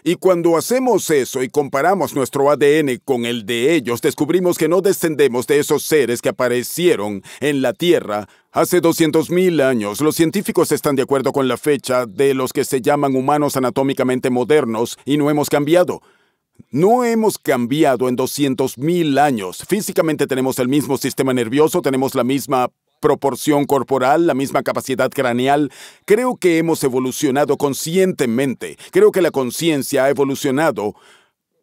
Y cuando hacemos eso y comparamos nuestro ADN con el de ellos, descubrimos que no descendemos de esos seres que aparecieron en la Tierra hace 200.000 años. Los científicos están de acuerdo con la fecha de los que se llaman humanos anatómicamente modernos y no hemos cambiado. No hemos cambiado en 200.000 años. Físicamente tenemos el mismo sistema nervioso, tenemos la misma proporción corporal, la misma capacidad craneal. Creo que hemos evolucionado conscientemente, creo que la conciencia ha evolucionado.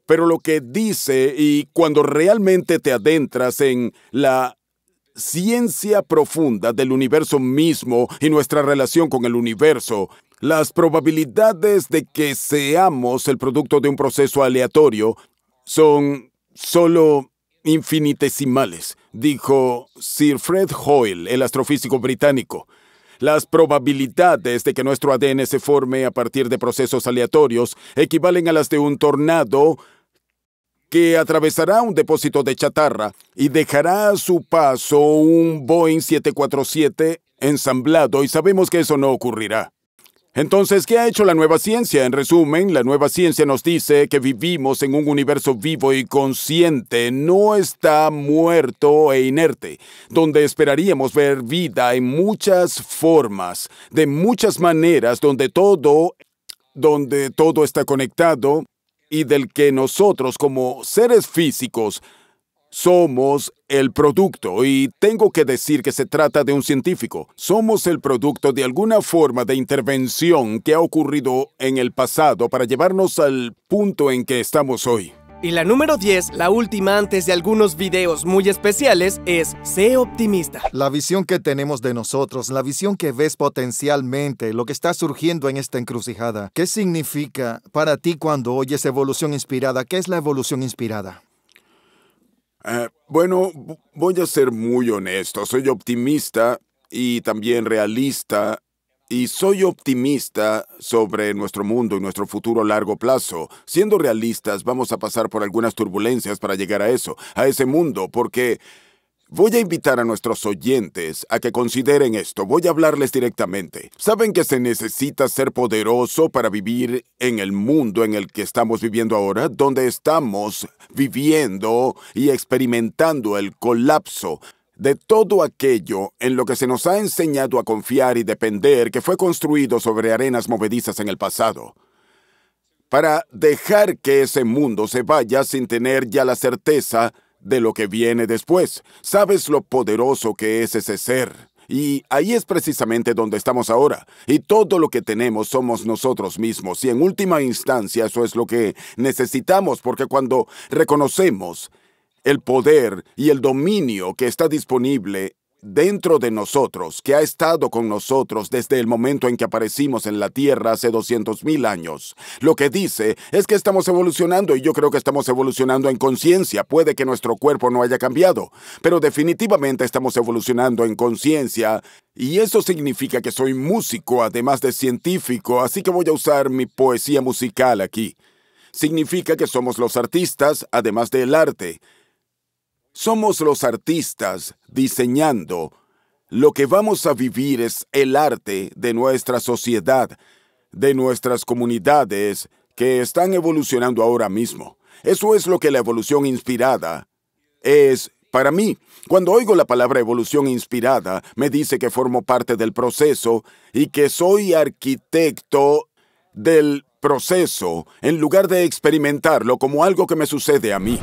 Pero lo que dice y cuando realmente te adentras en la ciencia profunda del universo mismo y nuestra relación con el universo, las probabilidades de que seamos el producto de un proceso aleatorio son solo infinitesimales dijo Sir Fred Hoyle, el astrofísico británico. Las probabilidades de que nuestro ADN se forme a partir de procesos aleatorios equivalen a las de un tornado que atravesará un depósito de chatarra y dejará a su paso un Boeing 747 ensamblado y sabemos que eso no ocurrirá. Entonces, ¿qué ha hecho la nueva ciencia? En resumen, la nueva ciencia nos dice que vivimos en un universo vivo y consciente, no está muerto e inerte, donde esperaríamos ver vida en muchas formas, de muchas maneras, donde todo, donde todo está conectado y del que nosotros como seres físicos somos el producto, y tengo que decir que se trata de un científico, somos el producto de alguna forma de intervención que ha ocurrido en el pasado para llevarnos al punto en que estamos hoy. Y la número 10, la última antes de algunos videos muy especiales, es sé optimista. La visión que tenemos de nosotros, la visión que ves potencialmente, lo que está surgiendo en esta encrucijada. ¿Qué significa para ti cuando oyes evolución inspirada? ¿Qué es la evolución inspirada? Eh, bueno, voy a ser muy honesto. Soy optimista y también realista. Y soy optimista sobre nuestro mundo y nuestro futuro a largo plazo. Siendo realistas, vamos a pasar por algunas turbulencias para llegar a eso, a ese mundo, porque Voy a invitar a nuestros oyentes a que consideren esto. Voy a hablarles directamente. Saben que se necesita ser poderoso para vivir en el mundo en el que estamos viviendo ahora, donde estamos viviendo y experimentando el colapso de todo aquello en lo que se nos ha enseñado a confiar y depender que fue construido sobre arenas movedizas en el pasado para dejar que ese mundo se vaya sin tener ya la certeza de lo que viene después. Sabes lo poderoso que es ese ser. Y ahí es precisamente donde estamos ahora. Y todo lo que tenemos somos nosotros mismos. Y en última instancia eso es lo que necesitamos, porque cuando reconocemos el poder y el dominio que está disponible dentro de nosotros, que ha estado con nosotros desde el momento en que aparecimos en la Tierra hace 200.000 años. Lo que dice es que estamos evolucionando y yo creo que estamos evolucionando en conciencia. Puede que nuestro cuerpo no haya cambiado, pero definitivamente estamos evolucionando en conciencia. Y eso significa que soy músico, además de científico, así que voy a usar mi poesía musical aquí. Significa que somos los artistas, además del arte. Somos los artistas diseñando. Lo que vamos a vivir es el arte de nuestra sociedad, de nuestras comunidades que están evolucionando ahora mismo. Eso es lo que la evolución inspirada es para mí. Cuando oigo la palabra evolución inspirada, me dice que formo parte del proceso y que soy arquitecto del proceso en lugar de experimentarlo como algo que me sucede a mí.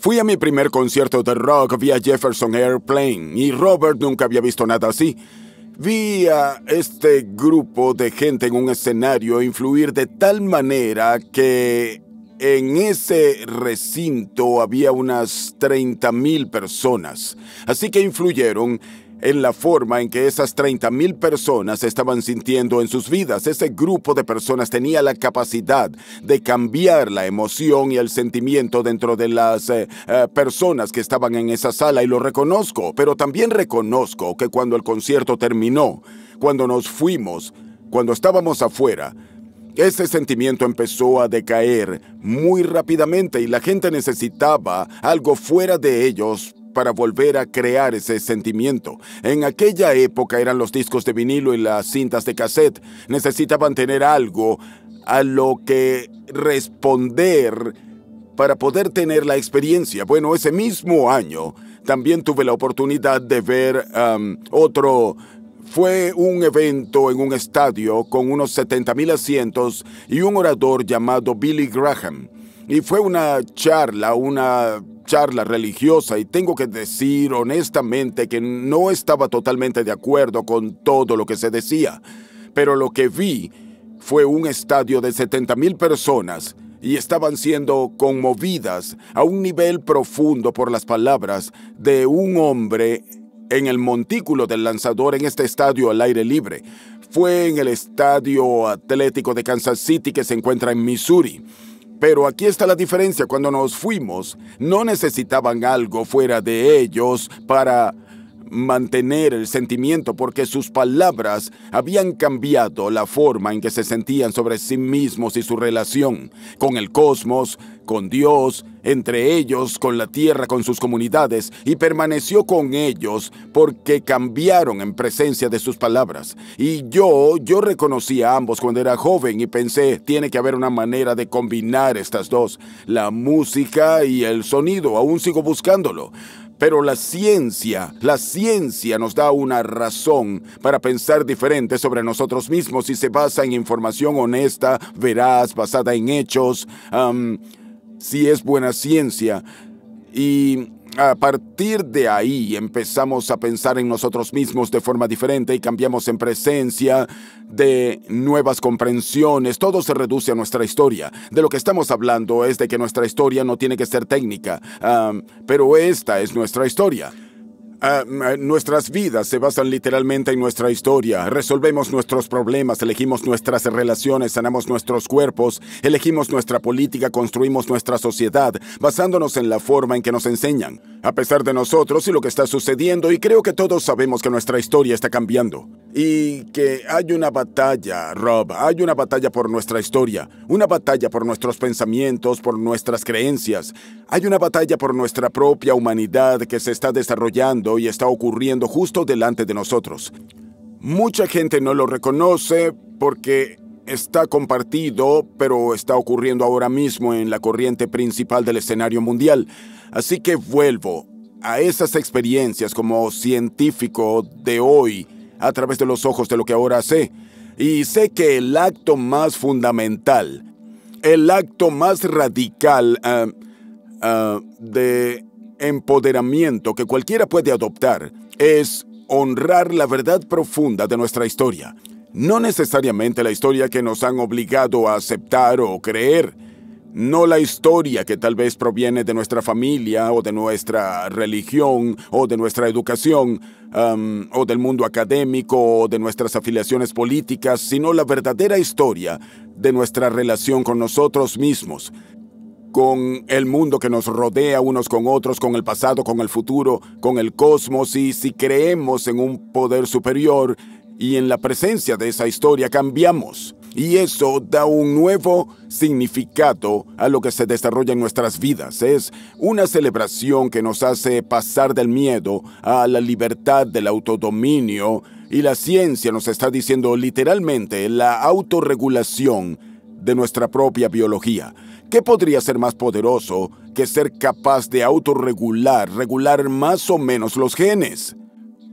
Fui a mi primer concierto de rock vía Jefferson Airplane y Robert nunca había visto nada así. Vi a este grupo de gente en un escenario influir de tal manera que en ese recinto había unas 30.000 personas, así que influyeron en la forma en que esas 30.000 personas estaban sintiendo en sus vidas. Ese grupo de personas tenía la capacidad de cambiar la emoción y el sentimiento dentro de las eh, eh, personas que estaban en esa sala y lo reconozco, pero también reconozco que cuando el concierto terminó, cuando nos fuimos, cuando estábamos afuera, ese sentimiento empezó a decaer muy rápidamente y la gente necesitaba algo fuera de ellos para volver a crear ese sentimiento. En aquella época eran los discos de vinilo y las cintas de cassette. Necesitaban tener algo a lo que responder para poder tener la experiencia. Bueno, ese mismo año también tuve la oportunidad de ver um, otro fue un evento en un estadio con unos 70 mil asientos y un orador llamado Billy Graham. Y fue una charla, una charla religiosa y tengo que decir honestamente que no estaba totalmente de acuerdo con todo lo que se decía, pero lo que vi fue un estadio de 70,000 personas y estaban siendo conmovidas a un nivel profundo por las palabras de un hombre en el montículo del lanzador en este estadio al aire libre. Fue en el Estadio Atlético de Kansas City que se encuentra en Missouri. Pero aquí está la diferencia, cuando nos fuimos, no necesitaban algo fuera de ellos para mantener el sentimiento porque sus palabras habían cambiado la forma en que se sentían sobre sí mismos y su relación con el cosmos, con Dios, entre ellos, con la tierra, con sus comunidades, y permaneció con ellos porque cambiaron en presencia de sus palabras. Y yo, yo reconocí a ambos cuando era joven y pensé, tiene que haber una manera de combinar estas dos, la música y el sonido, aún sigo buscándolo. Pero la ciencia, la ciencia nos da una razón para pensar diferente sobre nosotros mismos si se basa en información honesta, veraz, basada en hechos, si es buena ciencia. Y a partir de ahí empezamos a pensar en nosotros mismos de forma diferente y cambiamos en presencia de nuevas comprensiones. Todo se reduce a nuestra historia. De lo que estamos hablando es de que nuestra historia no tiene que ser técnica, pero esta es nuestra historia. Ah, mm, ah, nuestras vidas se basan literalmente en nuestra historia. Resolvemos nuestros problemas, elegimos nuestras relaciones, sanamos nuestros cuerpos, elegimos nuestra política, construimos nuestra sociedad, basándonos en la forma en que nos enseñan, a pesar de nosotros y lo que está sucediendo, y creo que todos sabemos que nuestra historia está cambiando. Y que hay una batalla, Rob, hay una batalla por nuestra historia, una batalla por nuestros pensamientos, por nuestras creencias, hay una batalla por nuestra propia humanidad que se está desarrollando y está ocurriendo justo delante de nosotros. Mucha gente no lo reconoce porque está compartido, pero está ocurriendo ahora mismo en la corriente principal del escenario mundial. Así que vuelvo a esas experiencias como científico de hoy a través de los ojos de lo que ahora sé. Y sé que el acto más fundamental, el acto más radical eh, eh, de empoderamiento que cualquiera puede adoptar es honrar la verdad profunda de nuestra historia. No necesariamente la historia que nos han obligado a aceptar o creer, no la historia que tal vez proviene de nuestra familia o de nuestra religión o de nuestra educación o del mundo académico o de nuestras afiliaciones políticas, sino la verdadera historia de nuestra relación con nosotros mismos, con el mundo que nos rodea unos con otros, con el pasado, con el futuro, con el cosmos, y si creemos en un poder superior y en la presencia de esa historia, cambiamos. Y eso da un nuevo significado a lo que se desarrolla en nuestras vidas. Es una celebración que nos hace pasar del miedo a la libertad del autodominio. Y la ciencia nos está diciendo literalmente la autorregulación de nuestra propia biología. ¿Qué podría ser más poderoso que ser capaz de autorregular, regular más o menos los genes?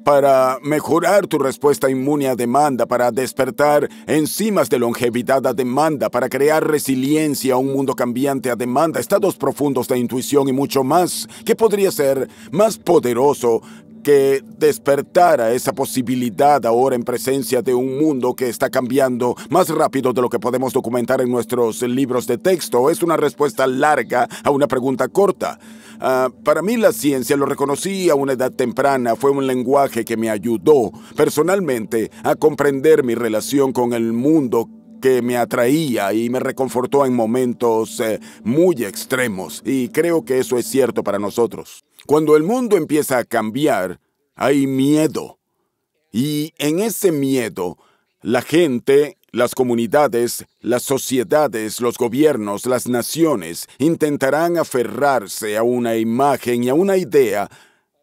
Para mejorar tu respuesta inmune a demanda, para despertar enzimas de longevidad a demanda, para crear resiliencia a un mundo cambiante a demanda, estados profundos de intuición y mucho más. ¿Qué podría ser más poderoso que despertara esa posibilidad ahora en presencia de un mundo que está cambiando más rápido de lo que podemos documentar en nuestros libros de texto? Es una respuesta larga a una pregunta corta. Ah, para mí la ciencia lo reconocí a una edad temprana, fue un lenguaje que me ayudó personalmente a comprender mi relación con el mundo que me atraía y me reconfortó en momentos eh, muy extremos y creo que eso es cierto para nosotros. Cuando el mundo empieza a cambiar, hay miedo. Y en ese miedo, la gente, las comunidades, las sociedades, los gobiernos, las naciones intentarán aferrarse a una imagen y a una idea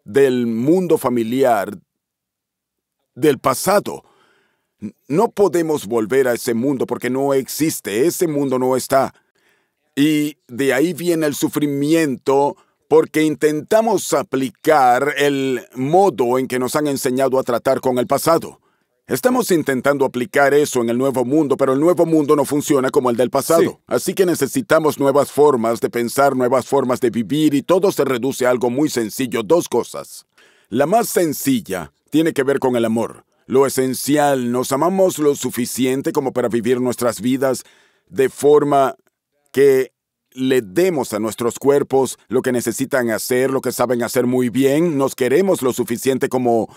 del mundo familiar del pasado. No podemos volver a ese mundo porque no existe, ese mundo no está. Y de ahí viene el sufrimiento porque intentamos aplicar el modo en que nos han enseñado a tratar con el pasado. Estamos intentando aplicar eso en el nuevo mundo, pero el nuevo mundo no funciona como el del pasado. Así que necesitamos nuevas formas de pensar, nuevas formas de vivir y todo se reduce a algo muy sencillo, dos cosas. La más sencilla tiene que ver con el amor. Lo esencial, nos amamos lo suficiente como para vivir nuestras vidas de forma que le demos a nuestros cuerpos lo que necesitan hacer, lo que saben hacer muy bien, nos queremos lo suficiente como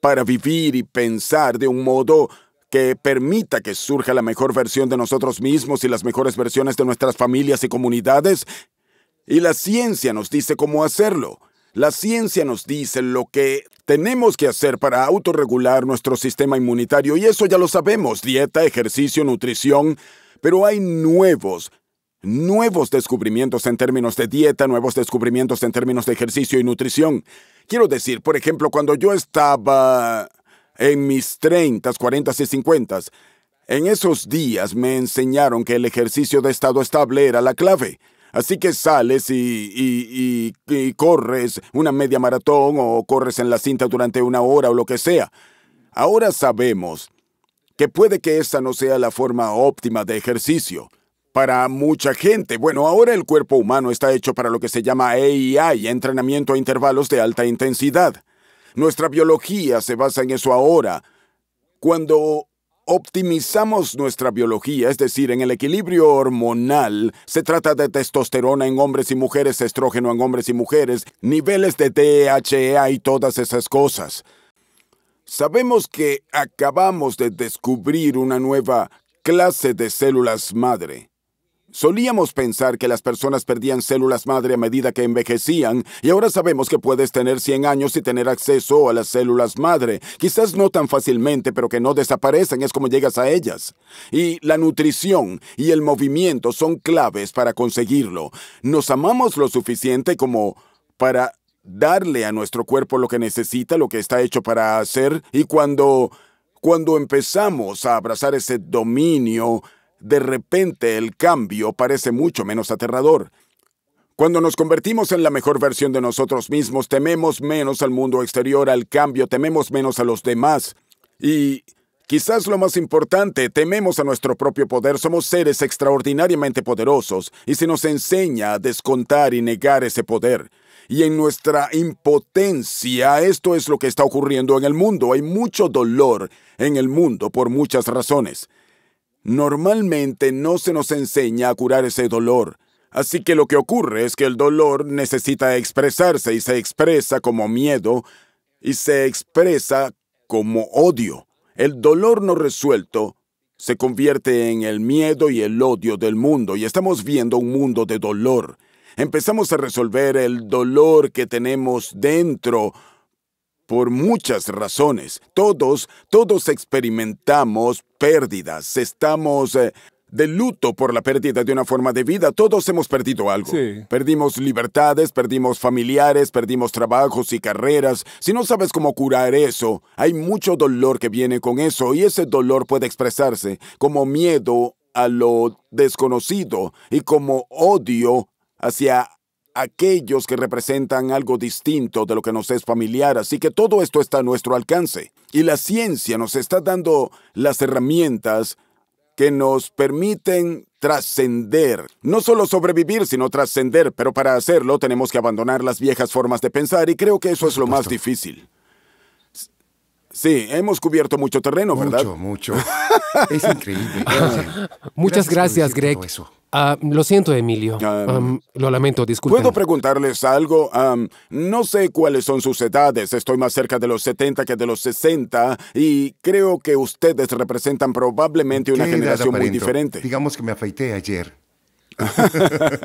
para vivir y pensar de un modo que permita que surja la mejor versión de nosotros mismos y las mejores versiones de nuestras familias y comunidades. Y la ciencia nos dice cómo hacerlo. La ciencia nos dice lo que tenemos que hacer para autorregular nuestro sistema inmunitario y eso ya lo sabemos, dieta, ejercicio, nutrición, pero hay nuevos nuevos descubrimientos en términos de dieta, nuevos descubrimientos en términos de ejercicio y nutrición. Quiero decir, por ejemplo, cuando yo estaba en mis 30, 40 y 50, en esos días me enseñaron que el ejercicio de estado estable era la clave. Así que sales y, y, corres una media maratón o corres en la cinta durante una hora o lo que sea. Ahora sabemos que puede que esa no sea la forma óptima de ejercicio, para mucha gente. Bueno, ahora el cuerpo humano está hecho para lo que se llama AI, e entrenamiento a intervalos de alta intensidad. Nuestra biología se basa en eso ahora. Cuando optimizamos nuestra biología, es decir, en el equilibrio hormonal, se trata de testosterona en hombres y mujeres, estrógeno en hombres y mujeres, niveles de DHEA y todas esas cosas. Sabemos que acabamos de descubrir una nueva clase de células madre. Solíamos pensar que las personas perdían células madre a medida que envejecían y ahora sabemos que puedes tener 100 años y tener acceso a las células madre. Quizás no tan fácilmente, pero que no desaparecen es como llegas a ellas. Y la nutrición y el movimiento son claves para conseguirlo. Nos amamos lo suficiente como para darle a nuestro cuerpo lo que necesita, lo que está hecho para hacer y cuando... Cuando empezamos a abrazar ese dominio, de repente el cambio parece mucho menos aterrador. Cuando nos convertimos en la mejor versión de nosotros mismos, tememos menos al mundo exterior, al cambio, tememos menos a los demás. Y Quizás lo más importante, tememos a nuestro propio poder, somos seres extraordinariamente poderosos y se nos enseña a descontar y negar ese poder. Y en nuestra impotencia, esto es lo que está ocurriendo en el mundo. Hay mucho dolor en el mundo por muchas razones. Normalmente no se nos enseña a curar ese dolor, así que lo que ocurre es que el dolor necesita expresarse y se expresa como miedo y se expresa como odio. El dolor no resuelto se convierte en el miedo y el odio del mundo y estamos viendo un mundo de dolor. Empezamos a resolver el dolor que tenemos dentro por muchas razones. Todos, todos experimentamos pérdidas. Estamos eh, de luto por la pérdida de una forma de vida. Todos hemos perdido algo. Perdimos libertades, perdimos familiares, perdimos trabajos y carreras. Si no sabes cómo curar eso, hay mucho dolor que viene con eso y ese dolor puede expresarse como miedo a lo desconocido y como odio hacia aquellos que representan algo distinto de lo que nos es familiar, así que todo esto está a nuestro alcance. Y la ciencia nos está dando las herramientas que nos permiten trascender, no solo sobrevivir, sino trascender, pero para hacerlo tenemos que abandonar las viejas formas de pensar y creo que eso es lo más difícil. Sí, hemos cubierto mucho terreno, ¿verdad? Mucho, mucho. Es increíble. Muchas gracias, Greg. Eso. Ah, lo siento, Emilio. Ah. lo lamento, disculpe. ¿Puedo preguntarles algo? no sé cuáles son sus edades. Estoy más cerca de los 70 que de los 60 y creo que ustedes representan probablemente una generación muy diferente. Digamos que me afeité ayer.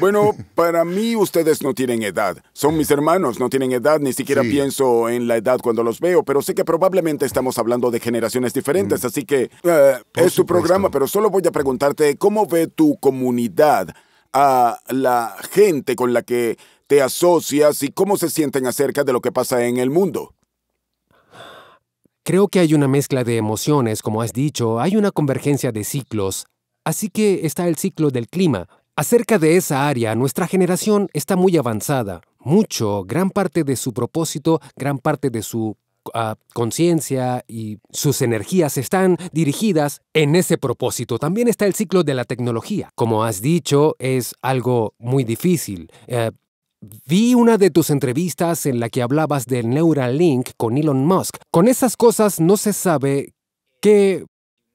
bueno, para mí ustedes no tienen edad. Son mis hermanos, no tienen edad, ni siquiera pienso en la edad cuando los veo, pero sé que probablemente estamos hablando de generaciones diferentes, mm. así que eh, es su programa, pero solo voy a preguntarte cómo ve tu comunidad a la gente con la que te asocias y cómo se sienten acerca de lo que pasa en el mundo. Creo que hay una mezcla de emociones, como has dicho, hay una convergencia de ciclos, Así que está el ciclo del clima. Acerca de esa área, nuestra generación está muy avanzada. Mucho, gran parte de su propósito, gran parte de su ah, conciencia y sus energías están dirigidas en ese propósito. También está el ciclo de la tecnología. Como has dicho, es algo muy difícil. Eh, vi una de tus entrevistas en la que hablabas del Neuralink con Elon Musk. Con esas cosas no se sabe qué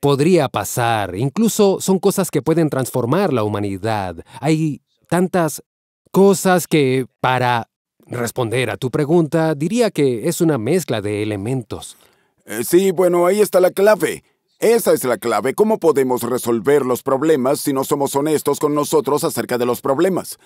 podría pasar, incluso son cosas que pueden transformar la humanidad. Hay tantas cosas que, para responder a tu pregunta, diría que es una mezcla de elementos. Eh, sí, bueno, ahí está la clave. Esa es la clave. ¿Cómo podemos resolver los problemas si no somos honestos con nosotros acerca de los problemas?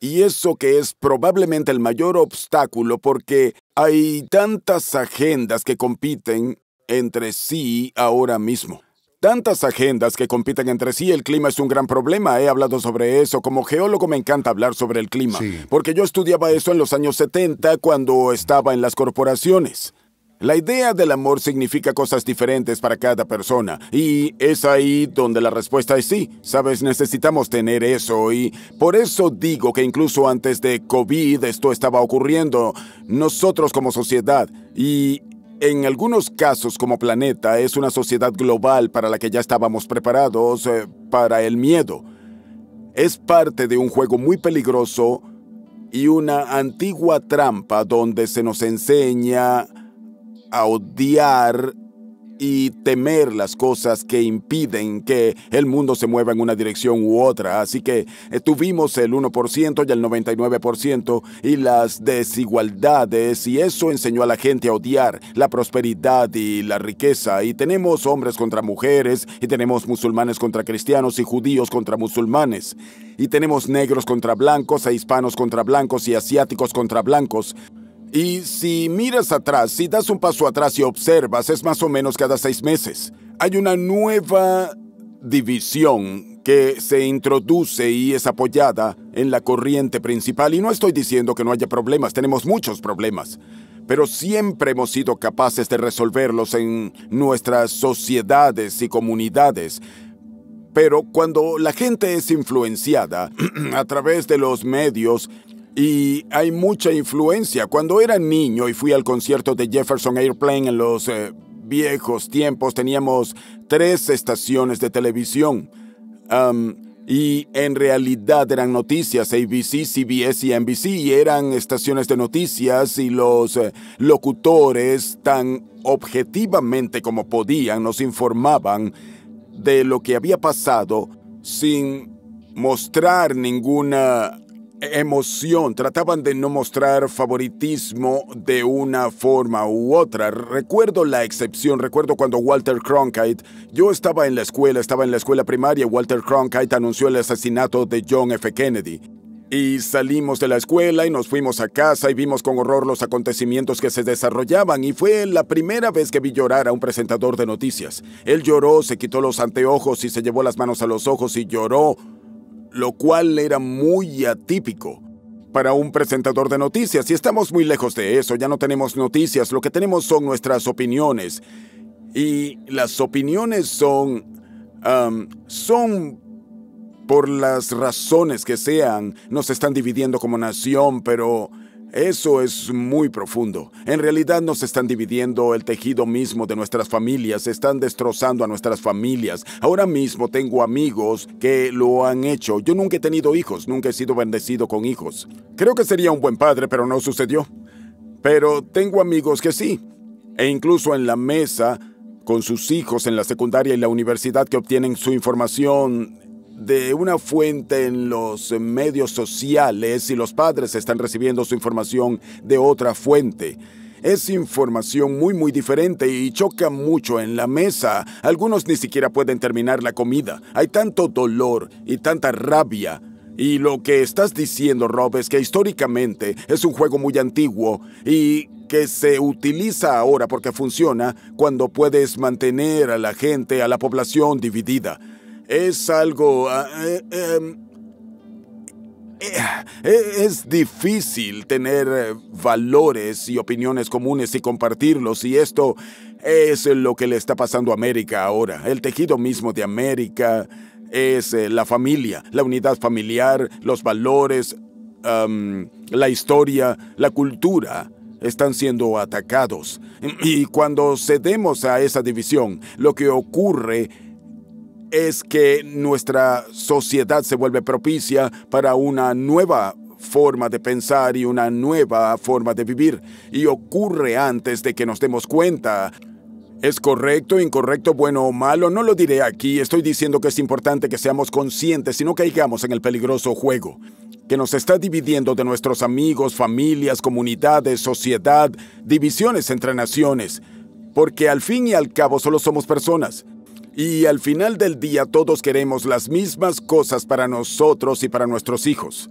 Y eso que es probablemente el mayor obstáculo porque hay tantas agendas que compiten entre sí ahora mismo. Tantas agendas que compiten entre sí, el clima es un gran problema. He hablado sobre eso. Como geólogo me encanta hablar sobre el clima, porque yo estudiaba eso en los años 70 cuando estaba en las corporaciones. La idea del amor significa cosas diferentes para cada persona y es ahí donde la respuesta es sí. Sabes, necesitamos tener eso y por eso digo que incluso antes de COVID esto estaba ocurriendo, nosotros como sociedad, y en algunos casos como planeta es una sociedad global para la que ya estábamos preparados eh, para el miedo. Es parte de un juego muy peligroso y una antigua trampa donde se nos enseña a odiar y temer las cosas que impiden que el mundo se mueva en una dirección u otra. Así que eh, tuvimos el 1% y el 99% y las desigualdades y eso enseñó a la gente a odiar la prosperidad y la riqueza. Y tenemos hombres contra mujeres y tenemos musulmanes contra cristianos y judíos contra musulmanes. Y tenemos negros contra blancos e hispanos contra blancos y asiáticos contra blancos. Y si miras atrás, si das un paso atrás y observas, es más o menos cada seis meses. Hay una nueva división que se introduce y es apoyada en la corriente principal. Y no estoy diciendo que no haya problemas, tenemos muchos problemas, pero siempre hemos sido capaces de resolverlos en nuestras sociedades y comunidades. Pero cuando la gente es influenciada a través de los medios, y hay mucha influencia. Cuando era niño y fui al concierto de Jefferson Airplane en los eh, viejos tiempos, teníamos tres estaciones de televisión. y en realidad eran noticias, ABC, CBS y NBC, y eran estaciones de noticias y los eh, locutores tan objetivamente como podían nos informaban de lo que había pasado sin mostrar ninguna emoción, trataban de no mostrar favoritismo de una forma u otra. Recuerdo la excepción, recuerdo cuando Walter Cronkite, yo estaba en la escuela, estaba en la escuela primaria, Walter Cronkite anunció el asesinato de John F. Kennedy. Y salimos de la escuela y nos fuimos a casa y vimos con horror los acontecimientos que se desarrollaban y fue la primera vez que vi llorar a un presentador de noticias. Él lloró, se quitó los anteojos y se llevó las manos a los ojos y lloró lo cual era muy atípico para un presentador de noticias. Y estamos muy lejos de eso, ya no tenemos noticias, lo que tenemos son nuestras opiniones. Y las opiniones son... son por las razones que sean, nos están dividiendo como nación, pero eso es muy profundo. En realidad nos están dividiendo el tejido mismo de nuestras familias, están destrozando a nuestras familias. Ahora mismo tengo amigos que lo han hecho. Yo nunca he tenido hijos, nunca he sido bendecido con hijos. Creo que sería un buen padre, pero no sucedió. Pero tengo amigos que sí. E incluso en la mesa, con sus hijos en la secundaria y la universidad que obtienen su información de una fuente en los medios sociales y los padres están recibiendo su información de otra fuente. Es información muy muy diferente y choca mucho en la mesa. Algunos ni siquiera pueden terminar la comida. Hay tanto dolor y tanta rabia. Y lo que estás diciendo, Rob, es que históricamente es un juego muy antiguo y que se utiliza ahora porque funciona cuando puedes mantener a la gente, a la población dividida es algo... Ah, eh, em, eh, eh, es difícil tener valores y opiniones comunes y compartirlos y esto es lo que le está pasando a América ahora. El tejido mismo de América es la familia, la unidad familiar, los valores, em, la historia, la cultura están siendo atacados. Y cuando cedemos a esa división, lo que ocurre es que nuestra sociedad se vuelve propicia para una nueva forma de pensar y una nueva forma de vivir, y ocurre antes de que nos demos cuenta. ¿Es correcto, incorrecto, bueno o malo? No lo diré aquí. Estoy diciendo que es importante que seamos conscientes y no caigamos en el peligroso juego que nos está dividiendo de nuestros amigos, familias, comunidades, sociedad, divisiones entre naciones. Porque al fin y al cabo solo somos personas. Y al final del día todos queremos las mismas cosas para nosotros y para nuestros hijos.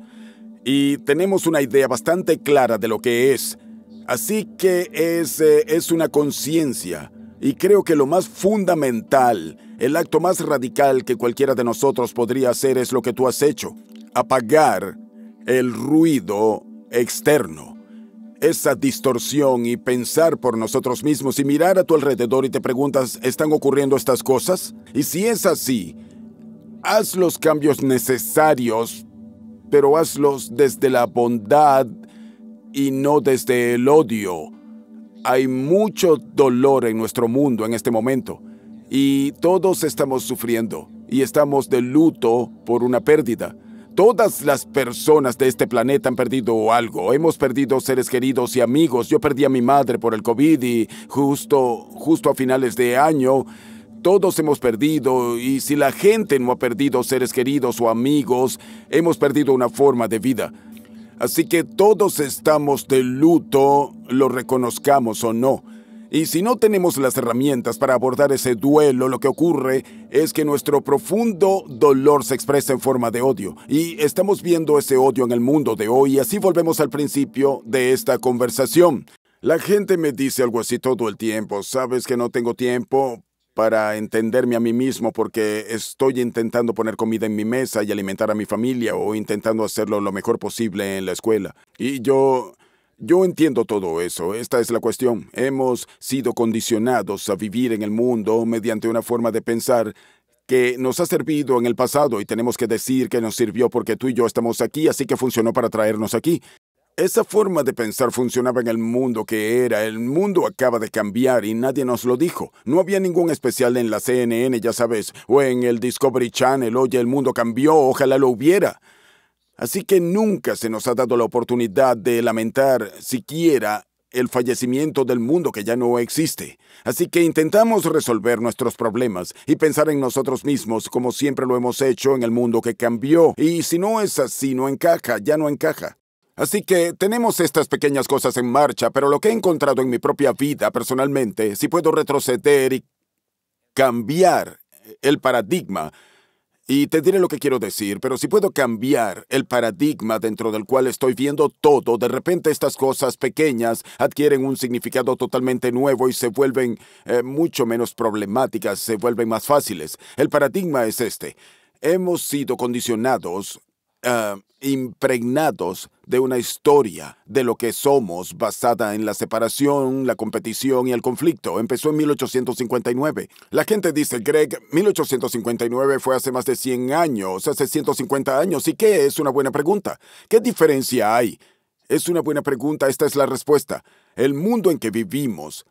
Y tenemos una idea bastante clara de lo que es. Así que es, eh, es una conciencia. Y creo que lo más fundamental, el acto más radical que cualquiera de nosotros podría hacer es lo que tú has hecho. Apagar el ruido externo esa distorsión y pensar por nosotros mismos y mirar a tu alrededor y te preguntas, ¿están ocurriendo estas cosas? Y si es así, haz los cambios necesarios, pero hazlos desde la bondad y no desde el odio. Hay mucho dolor en nuestro mundo en este momento y todos estamos sufriendo y estamos de luto por una pérdida. Todas las personas de este planeta han perdido algo. Hemos perdido seres queridos y amigos. Yo perdí a mi madre por el COVID y justo, justo a finales de año. Todos hemos perdido y si la gente no ha perdido seres queridos o amigos, hemos perdido una forma de vida. Así que todos estamos de luto, lo reconozcamos o no. Y si no tenemos las herramientas para abordar ese duelo, lo que ocurre es que nuestro profundo dolor se expresa en forma de odio. Y estamos viendo ese odio en el mundo de hoy y así volvemos al principio de esta conversación. La gente me dice algo así todo el tiempo. Sabes que no tengo tiempo para entenderme a mí mismo porque estoy intentando poner comida en mi mesa y alimentar a mi familia o intentando hacerlo lo mejor posible en la escuela. Y yo yo entiendo todo eso, esta es la cuestión. Hemos sido condicionados a vivir en el mundo mediante una forma de pensar que nos ha servido en el pasado y tenemos que decir que nos sirvió porque tú y yo estamos aquí, así que funcionó para traernos aquí. Esa forma de pensar funcionaba en el mundo que era, el mundo acaba de cambiar y nadie nos lo dijo. No había ningún especial en la CNN, ya sabes, o en el Discovery Channel, oye, el mundo cambió, ojalá lo hubiera. Así que nunca se nos ha dado la oportunidad de lamentar siquiera el fallecimiento del mundo que ya no existe. Así que intentamos resolver nuestros problemas y pensar en nosotros mismos como siempre lo hemos hecho en el mundo que cambió. Y si no es así, no encaja, ya no encaja. Así que tenemos estas pequeñas cosas en marcha, pero lo que he encontrado en mi propia vida personalmente, si puedo retroceder y cambiar el paradigma, y te diré lo que quiero decir, pero si puedo cambiar el paradigma dentro del cual estoy viendo todo, de repente estas cosas pequeñas adquieren un significado totalmente nuevo y se vuelven eh, mucho menos problemáticas, se vuelven más fáciles. El paradigma es este. Hemos sido condicionados Ah, impregnados de una historia de lo que somos basada en la separación, la competición y el conflicto. Empezó en 1859. La gente dice, Greg, 1859 fue hace más de 100 años, hace 150 años. ¿Y qué es una buena pregunta? ¿Qué diferencia hay? Es una buena pregunta, esta es la respuesta. El mundo en que vivimos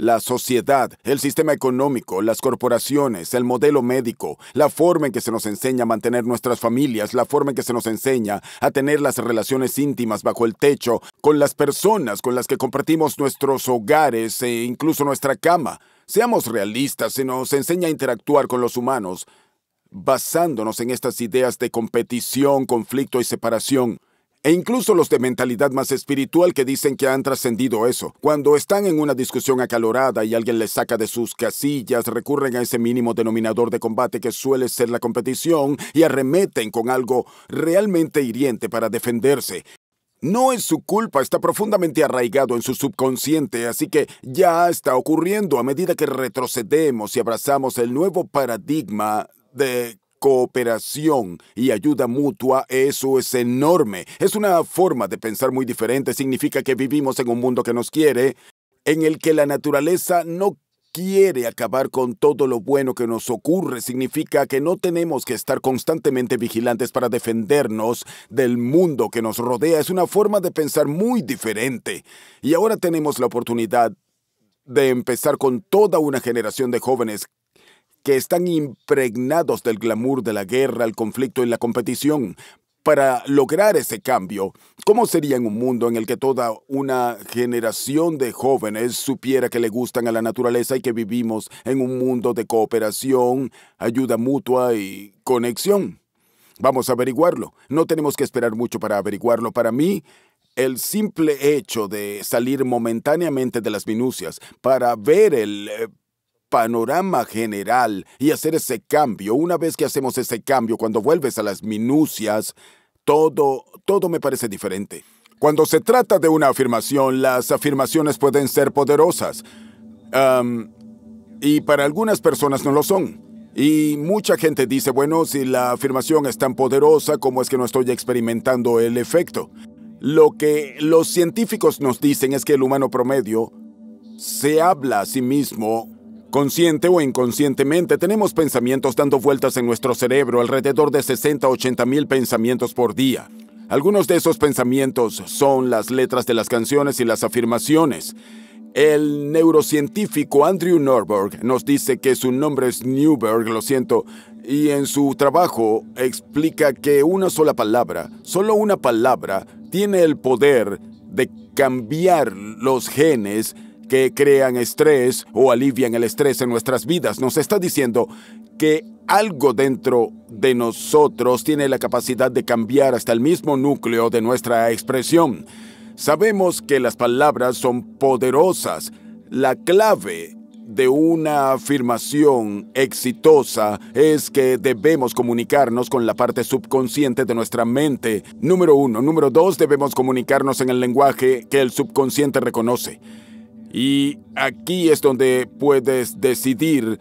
la sociedad, el sistema económico, las corporaciones, el modelo médico, la forma en que se nos enseña a mantener nuestras familias, la forma en que se nos enseña a tener las relaciones íntimas bajo el techo, con las personas con las que compartimos nuestros hogares e incluso nuestra cama. Seamos realistas, se nos enseña a interactuar con los humanos basándonos en estas ideas de competición, conflicto y separación e incluso los de mentalidad más espiritual que dicen que han trascendido eso. Cuando están en una discusión acalorada y alguien les saca de sus casillas, recurren a ese mínimo denominador de combate que suele ser la competición y arremeten con algo realmente hiriente para defenderse. No es su culpa, está profundamente arraigado en su subconsciente, así que ya está ocurriendo a medida que retrocedemos y abrazamos el nuevo paradigma de cooperación y ayuda mutua, eso es enorme. Es una forma de pensar muy diferente. Significa que vivimos en un mundo que nos quiere, en el que la naturaleza no quiere acabar con todo lo bueno que nos ocurre significa que no tenemos que estar constantemente vigilantes para defendernos del mundo que nos rodea. Es una forma de pensar muy diferente. Y ahora tenemos la oportunidad de empezar con toda una generación de jóvenes que están impregnados del glamour de la guerra, el conflicto y la competición. Para lograr ese cambio, ¿cómo sería en un mundo en el que toda una generación de jóvenes supiera que le gustan a la naturaleza y que vivimos en un mundo de cooperación, ayuda mutua y conexión? Vamos a averiguarlo. No tenemos que esperar mucho para averiguarlo. Para mí, el simple hecho de salir momentáneamente de las minucias para ver el eh, panorama general y hacer ese cambio. Una vez que hacemos ese cambio, cuando vuelves a las minucias, todo, todo me parece diferente. Cuando se trata de una afirmación, las afirmaciones pueden ser poderosas. y para algunas personas no lo son. Y mucha gente dice, bueno, si la afirmación es tan poderosa, ¿cómo es que no estoy experimentando el efecto? Lo que los científicos nos dicen es que el humano promedio se habla a sí mismo Consciente o inconscientemente tenemos pensamientos dando vueltas en nuestro cerebro, alrededor de 60 a 80 mil pensamientos por día. Algunos de esos pensamientos son las letras de las canciones y las afirmaciones. El neurocientífico Andrew Norberg nos dice que su nombre es Newberg, lo siento, y en su trabajo explica que una sola palabra, solo una palabra, tiene el poder de cambiar los genes que crean estrés o alivian el estrés en nuestras vidas. Nos está diciendo que algo dentro de nosotros tiene la capacidad de cambiar hasta el mismo núcleo de nuestra expresión. Sabemos que las palabras son poderosas. La clave de una afirmación exitosa es que debemos comunicarnos con la parte subconsciente de nuestra mente. Número uno. Número dos, debemos comunicarnos en el lenguaje que el subconsciente reconoce. Y aquí es donde puedes decidir.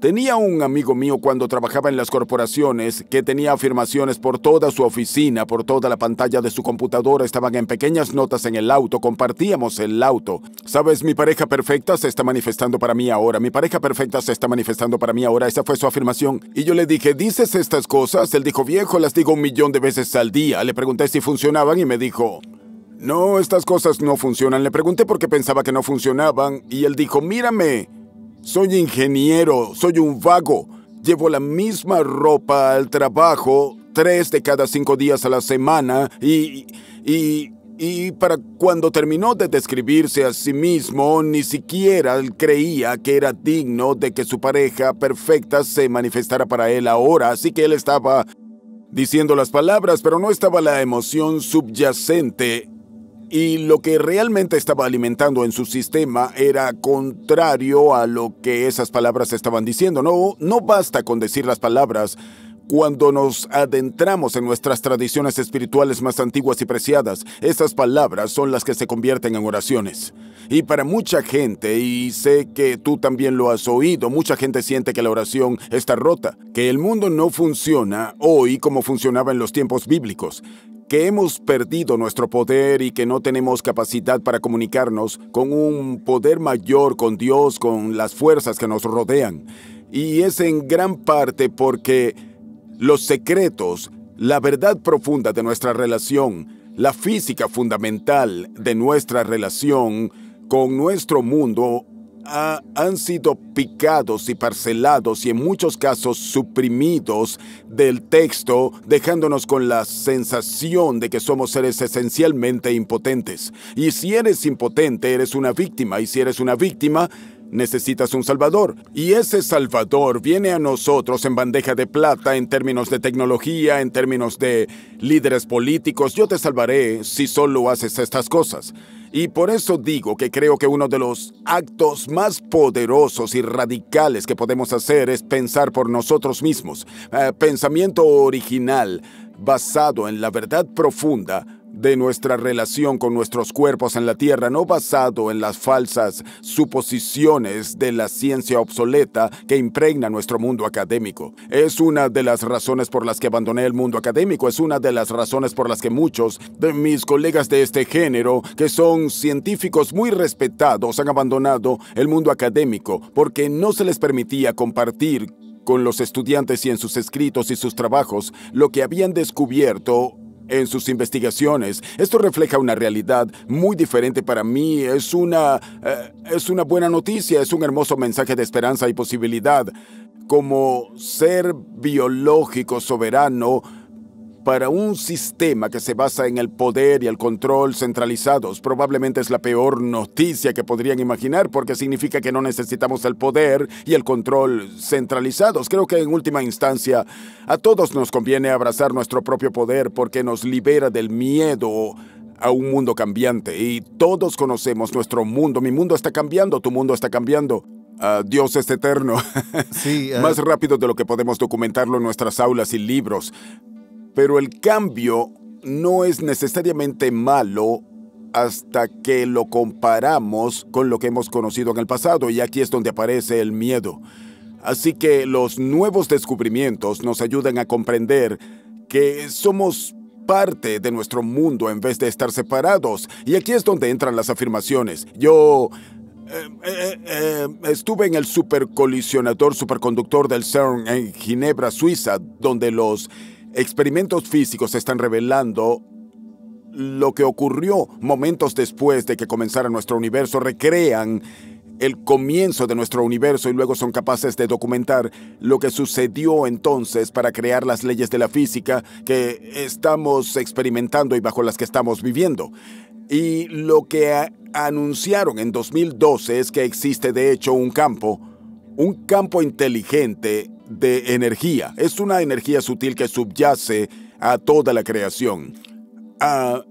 Tenía un amigo mío cuando trabajaba en las corporaciones que tenía afirmaciones por toda su oficina, por toda la pantalla de su computadora, estaban en pequeñas notas en el auto, compartíamos el auto. Sabes, mi pareja perfecta se está manifestando para mí ahora, mi pareja perfecta se está manifestando para mí ahora, esa fue su afirmación. Y yo le dije, ¿dices estas cosas? Él dijo, viejo, las digo un millón de veces al día. Le pregunté si funcionaban y me dijo, no, estas cosas no funcionan. Le pregunté por qué pensaba que no funcionaban y él dijo, mírame, soy ingeniero, soy un vago. Llevo la misma ropa al trabajo tres de cada cinco días a la semana y... y... y para cuando terminó de describirse a sí mismo, ni siquiera creía que era digno de que su pareja perfecta se manifestara para él ahora, así que él estaba diciendo las palabras, pero no estaba la emoción subyacente y lo que realmente estaba alimentando en su sistema era contrario a lo que esas palabras estaban diciendo. No, no basta con decir las palabras. Cuando nos adentramos en nuestras tradiciones espirituales más antiguas y preciadas, esas palabras son las que se convierten en oraciones. Y para mucha gente, y sé que tú también lo has oído, mucha gente siente que la oración está rota, que el mundo no funciona hoy como funcionaba en los tiempos bíblicos, que hemos perdido nuestro poder y que no tenemos capacidad para comunicarnos con un poder mayor, con Dios, con las fuerzas que nos rodean. Y es en gran parte porque los secretos, la verdad profunda de nuestra relación, la física fundamental de nuestra relación con nuestro mundo han sido picados y parcelados y en muchos casos suprimidos del texto, dejándonos con la sensación de que somos seres esencialmente impotentes. Y si eres impotente, eres una víctima, y si eres una víctima, necesitas un salvador. Y ese salvador viene a nosotros en bandeja de plata en términos de tecnología, en términos de líderes políticos. Yo te salvaré si solo haces estas cosas. Y por eso digo que creo que uno de los actos más poderosos y radicales que podemos hacer es pensar por nosotros mismos. Eh, pensamiento original, basado en la verdad profunda, de nuestra relación con nuestros cuerpos en la Tierra, no basado en las falsas suposiciones de la ciencia obsoleta que impregna nuestro mundo académico. Es una de las razones por las que abandoné el mundo académico, es una de las razones por las que muchos de mis colegas de este género, que son científicos muy respetados, han abandonado el mundo académico porque no se les permitía compartir con los estudiantes y en sus escritos y sus trabajos lo que habían descubierto en sus investigaciones. Esto refleja una realidad muy diferente para mí. Es una, eh, es una buena noticia, es un hermoso mensaje de esperanza y posibilidad. Como ser biológico soberano, para un sistema que se basa en el poder y el control centralizados, probablemente es la peor noticia que podrían imaginar porque significa que no necesitamos el poder y el control centralizados. Creo que en última instancia a todos nos conviene abrazar nuestro propio poder porque nos libera del miedo a un mundo cambiante y todos conocemos nuestro mundo. Mi mundo está cambiando, tu mundo está cambiando. Dios es eterno. Más eh. rápido de lo que podemos documentarlo en nuestras aulas y libros. Pero el cambio no es necesariamente malo hasta que lo comparamos con lo que hemos conocido en el pasado y aquí es donde aparece el miedo. Así que los nuevos descubrimientos nos ayudan a comprender que somos parte de nuestro mundo en vez de estar separados. Y aquí es donde entran las afirmaciones. Yo eh, eh, eh, estuve en el supercolisionador superconductor del CERN en Ginebra, Suiza, donde los Experimentos físicos están revelando lo que ocurrió momentos después de que comenzara nuestro universo. Recrean el comienzo de nuestro universo y luego son capaces de documentar lo que sucedió entonces para crear las leyes de la física que estamos experimentando y bajo las que estamos viviendo. Y lo que anunciaron en 2012 es que existe de hecho un campo, un campo inteligente de energía. Es una energía sutil que subyace a toda la creación. Ah,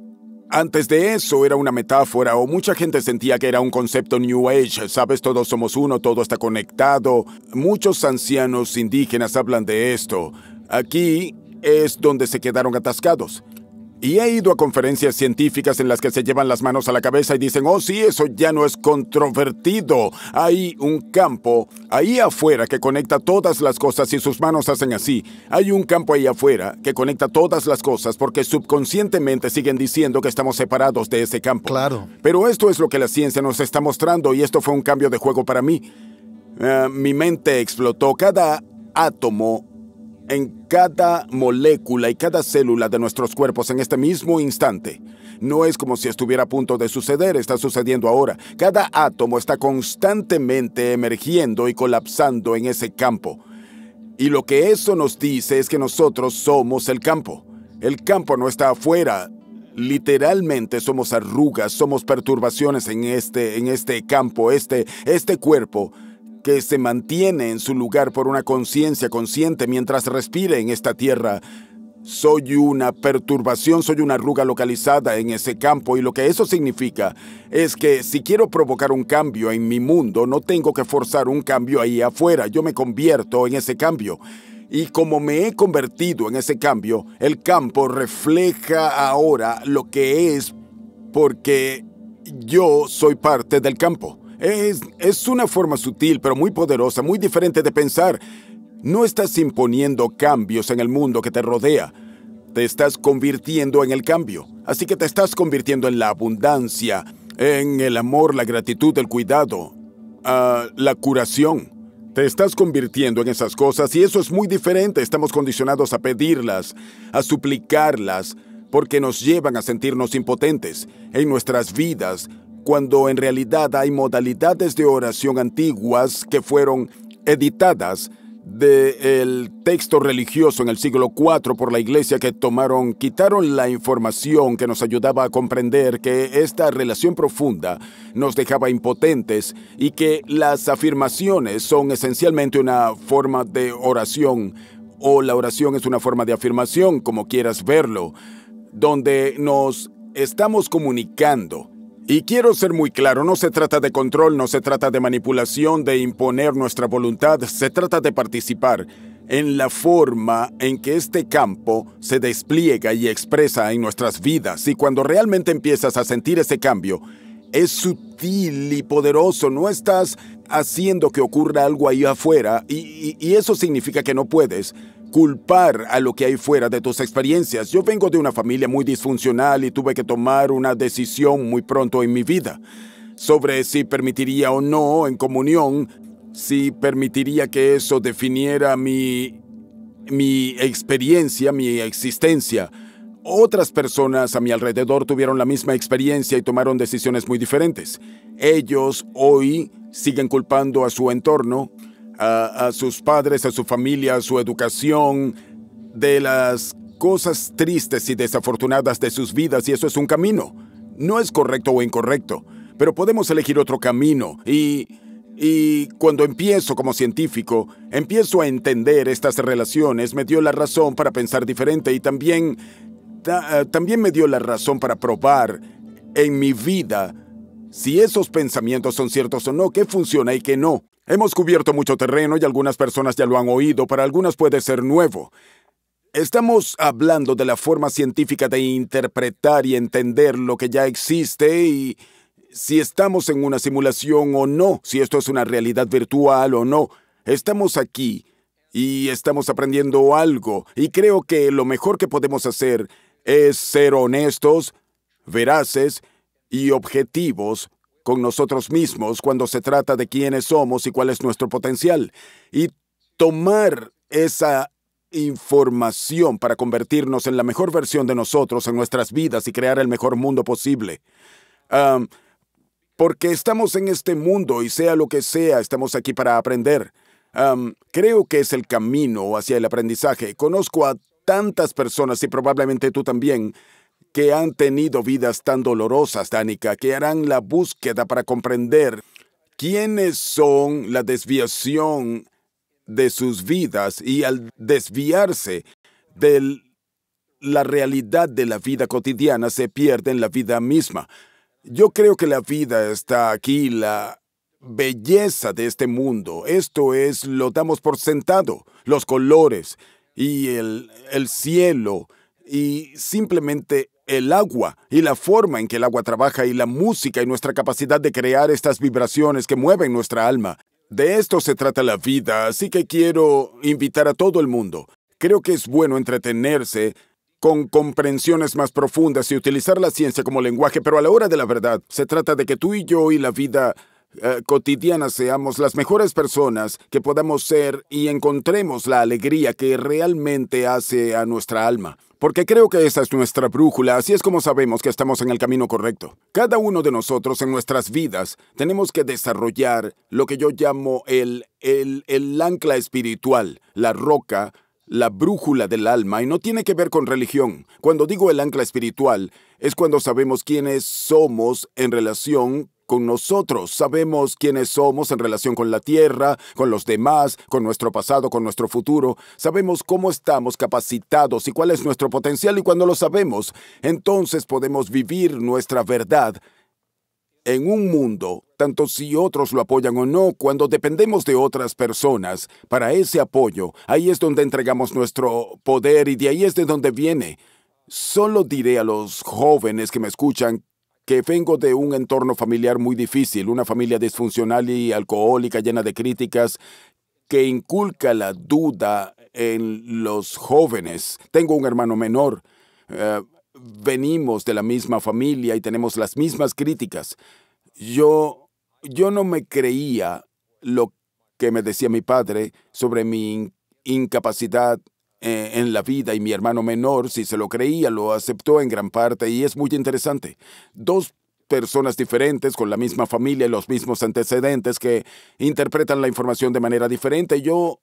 antes de eso era una metáfora o mucha gente sentía que era un concepto New Age. Sabes, todos somos uno, todo está conectado. Muchos ancianos indígenas hablan de esto. Aquí es donde se quedaron atascados. Y he ido a conferencias científicas en las que se llevan las manos a la cabeza y dicen, oh sí, eso ya no es controvertido. Hay un campo ahí afuera que conecta todas las cosas y sus manos hacen así. Hay un campo ahí afuera que conecta todas las cosas porque subconscientemente siguen diciendo que estamos separados de ese campo. Claro. Pero esto es lo que la ciencia nos está mostrando y esto fue un cambio de juego para mí. Eh, mi mente explotó. Cada átomo en cada molécula y cada célula de nuestros cuerpos en este mismo instante. No es como si estuviera a punto de suceder, está sucediendo ahora. Cada átomo está constantemente emergiendo y colapsando en ese campo. Y lo que eso nos dice es que nosotros somos el campo. El campo no está afuera. Literalmente somos arrugas, somos perturbaciones en este, en este campo, este, este cuerpo que se mantiene en su lugar por una conciencia consciente mientras respire en esta tierra. Soy una perturbación, soy una arruga localizada en ese campo y lo que eso significa es que si quiero provocar un cambio en mi mundo, no tengo que forzar un cambio ahí afuera, yo me convierto en ese cambio. Y como me he convertido en ese cambio, el campo refleja ahora lo que es porque yo soy parte del campo. Es, una forma sutil, pero muy poderosa, muy diferente de pensar. No estás imponiendo cambios en el mundo que te rodea. Te estás convirtiendo en el cambio. Así que te estás convirtiendo en la abundancia, en el amor, la gratitud, el cuidado, ah, la curación. Te estás convirtiendo en esas cosas y eso es muy diferente. Estamos condicionados a pedirlas, a suplicarlas, porque nos llevan a sentirnos impotentes en nuestras vidas, cuando en realidad hay modalidades de oración antiguas que fueron editadas del texto religioso en el siglo IV por la iglesia que tomaron, quitaron la información que nos ayudaba a comprender que esta relación profunda nos dejaba impotentes y que las afirmaciones son esencialmente una forma de oración o la oración es una forma de afirmación, como quieras verlo, donde nos estamos comunicando y quiero ser muy claro, no se trata de control, no se trata de manipulación, de imponer nuestra voluntad, se trata de participar en la forma en que este campo se despliega y expresa en nuestras vidas. Y cuando realmente empiezas a sentir ese cambio, es sutil y poderoso, no estás haciendo que ocurra algo ahí afuera y, eso significa que no puedes, culpar a lo que hay fuera de tus experiencias. Yo vengo de una familia muy disfuncional y tuve que tomar una decisión muy pronto en mi vida sobre si permitiría o no en comunión, si permitiría que eso definiera mi, mi experiencia, mi existencia. Otras personas a mi alrededor tuvieron la misma experiencia y tomaron decisiones muy diferentes. Ellos hoy siguen culpando a su entorno a, sus padres, a su familia, a su educación, de las cosas tristes y desafortunadas de sus vidas y eso es un camino. No es correcto o incorrecto, pero podemos elegir otro camino y... cuando empiezo como científico, empiezo a entender estas relaciones, me dio la razón para pensar diferente y también, eh, también me dio la razón para probar en mi vida si esos pensamientos son ciertos o no, qué funciona y qué no. Hemos cubierto mucho terreno y algunas personas ya lo han oído, para algunas puede ser nuevo. Estamos hablando de la forma científica de interpretar y entender lo que ya existe y si estamos en una simulación o no, si esto es una realidad virtual o no. Estamos aquí y estamos aprendiendo algo y creo que lo mejor que podemos hacer es ser honestos, veraces y objetivos con nosotros mismos cuando se trata de quiénes somos y cuál es nuestro potencial. Y tomar esa información para convertirnos en la mejor versión de nosotros en nuestras vidas y crear el mejor mundo posible. porque estamos en este mundo y sea lo que sea, estamos aquí para aprender. creo que es el camino hacia el aprendizaje. Conozco a tantas personas y probablemente tú también que han tenido vidas tan dolorosas, Danica, que harán la búsqueda para comprender quiénes son la desviación de sus vidas y al desviarse de la realidad de la vida cotidiana se pierde en la vida misma. Yo creo que la vida está aquí, la belleza de este mundo. Esto es, lo damos por sentado, los colores y el, el cielo y simplemente el agua y la forma en que el agua trabaja y la música y nuestra capacidad de crear estas vibraciones que mueven nuestra alma. De esto se trata la vida, así que quiero invitar a todo el mundo. Creo que es bueno entretenerse con comprensiones más profundas y utilizar la ciencia como lenguaje, pero a la hora de la verdad, se trata de que tú y yo y la vida eh, cotidiana seamos las mejores personas que podamos ser y encontremos la alegría que realmente hace a nuestra alma porque creo que esa es nuestra brújula, así es como sabemos que estamos en el camino correcto. Cada uno de nosotros en nuestras vidas tenemos que desarrollar lo que yo llamo el, el, el ancla espiritual, la roca, la brújula del alma y no tiene que ver con religión. Cuando digo el ancla espiritual, es cuando sabemos quiénes somos en relación con nosotros, sabemos quiénes somos en relación con la tierra, con los demás, con nuestro pasado, con nuestro futuro, sabemos cómo estamos capacitados y cuál es nuestro potencial y cuando lo sabemos, entonces podemos vivir nuestra verdad en un mundo, tanto si otros lo apoyan o no, cuando dependemos de otras personas, para ese apoyo, ahí es donde entregamos nuestro poder y de ahí es de donde viene. Solo diré a los jóvenes que me escuchan que vengo de un entorno familiar muy difícil, una familia disfuncional y alcohólica llena de críticas que inculca la duda en los jóvenes. Tengo un hermano menor. Eh, venimos de la misma familia y tenemos las mismas críticas. Yo, yo no me creía lo que me decía mi padre sobre mi incapacidad eh, en la vida y mi hermano menor, si se lo creía, lo aceptó en gran parte y es muy interesante. Dos personas diferentes con la misma familia y los mismos antecedentes que interpretan la información de manera diferente. Yo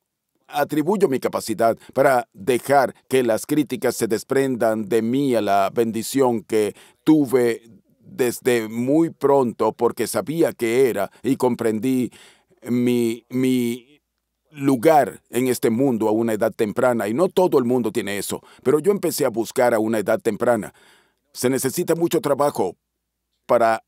atribuyo mi capacidad para dejar que las críticas se desprendan de mí a la bendición que tuve desde muy pronto porque sabía que era y comprendí mi, mi lugar en este mundo a una edad temprana y no todo el mundo tiene eso, pero yo empecé a buscar a una edad temprana. Se necesita mucho trabajo para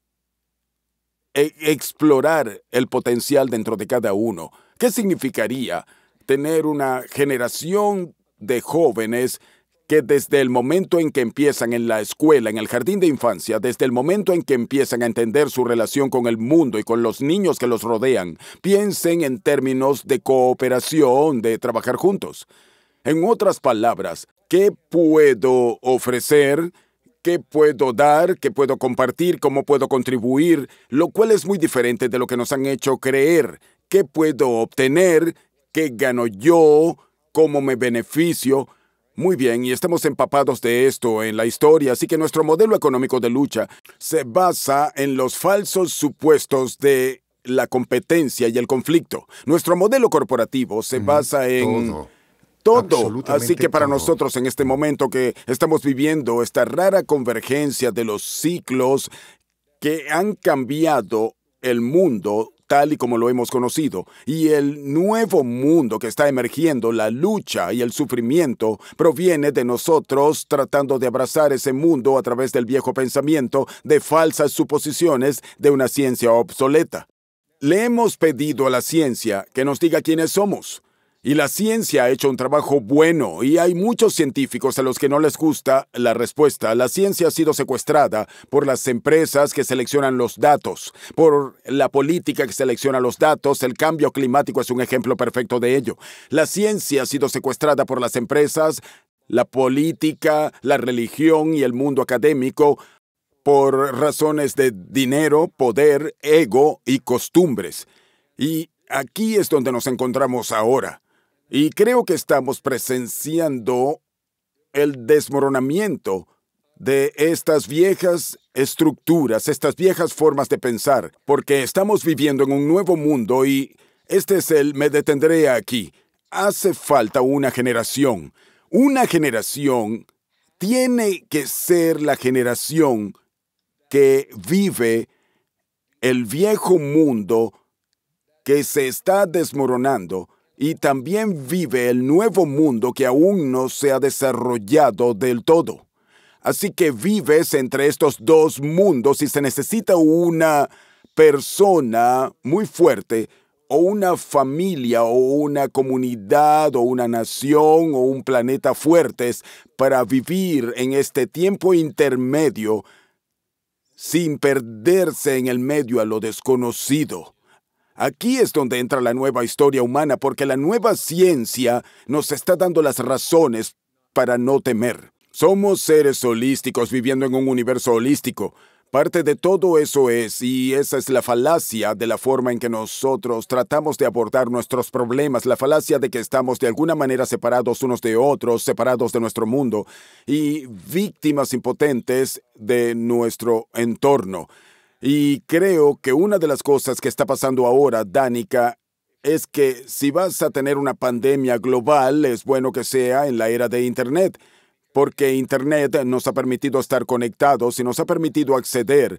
e-, explorar el potencial dentro de cada uno. ¿Qué significaría tener una generación de jóvenes que desde el momento en que empiezan en la escuela, en el jardín de infancia, desde el momento en que empiezan a entender su relación con el mundo y con los niños que los rodean, piensen en términos de cooperación, de trabajar juntos. En otras palabras, ¿qué puedo ofrecer? ¿Qué puedo dar? ¿Qué puedo compartir? ¿Cómo puedo contribuir? Lo cual es muy diferente de lo que nos han hecho creer. ¿Qué puedo obtener? ¿Qué gano yo? ¿Cómo me beneficio? Muy bien, y estamos empapados de esto en la historia, así que nuestro modelo económico de lucha se basa en los falsos supuestos de la competencia y el conflicto. Nuestro modelo corporativo se basa en... Todo. Así que para nosotros en este momento que estamos viviendo esta rara convergencia de los ciclos que han cambiado el mundo tal y como lo hemos conocido, y el nuevo mundo que está emergiendo, la lucha y el sufrimiento, proviene de nosotros tratando de abrazar ese mundo a través del viejo pensamiento de falsas suposiciones de una ciencia obsoleta. Le hemos pedido a la ciencia que nos diga quiénes somos, y la ciencia ha hecho un trabajo bueno y hay muchos científicos a los que no les gusta la respuesta. La ciencia ha sido secuestrada por las empresas que seleccionan los datos, por la política que selecciona los datos. El cambio climático es un ejemplo perfecto de ello. La ciencia ha sido secuestrada por las empresas, la política, la religión y el mundo académico por razones de dinero, poder, ego y costumbres. Y aquí es donde nos encontramos ahora. Y creo que estamos presenciando el desmoronamiento de estas viejas estructuras, estas viejas formas de pensar, porque estamos viviendo en un nuevo mundo y este es el me detendré aquí. Hace falta una generación. Una generación tiene que ser la generación que vive el viejo mundo que se está desmoronando y también vive el nuevo mundo que aún no se ha desarrollado del todo. Así que vives entre estos dos mundos y se necesita una persona muy fuerte o una familia o una comunidad o una nación o un planeta fuertes para vivir en este tiempo intermedio sin perderse en el medio a lo desconocido. Aquí es donde entra la nueva historia humana porque la nueva ciencia nos está dando las razones para no temer. Somos seres holísticos viviendo en un universo holístico. Parte de todo eso es, y esa es la falacia de la forma en que nosotros tratamos de abordar nuestros problemas, la falacia de que estamos de alguna manera separados unos de otros, separados de nuestro mundo y víctimas impotentes de nuestro entorno. Y creo que una de las cosas que está pasando ahora, Danica, es que si vas a tener una pandemia global, es bueno que sea en la era de Internet, porque Internet nos ha permitido estar conectados y nos ha permitido acceder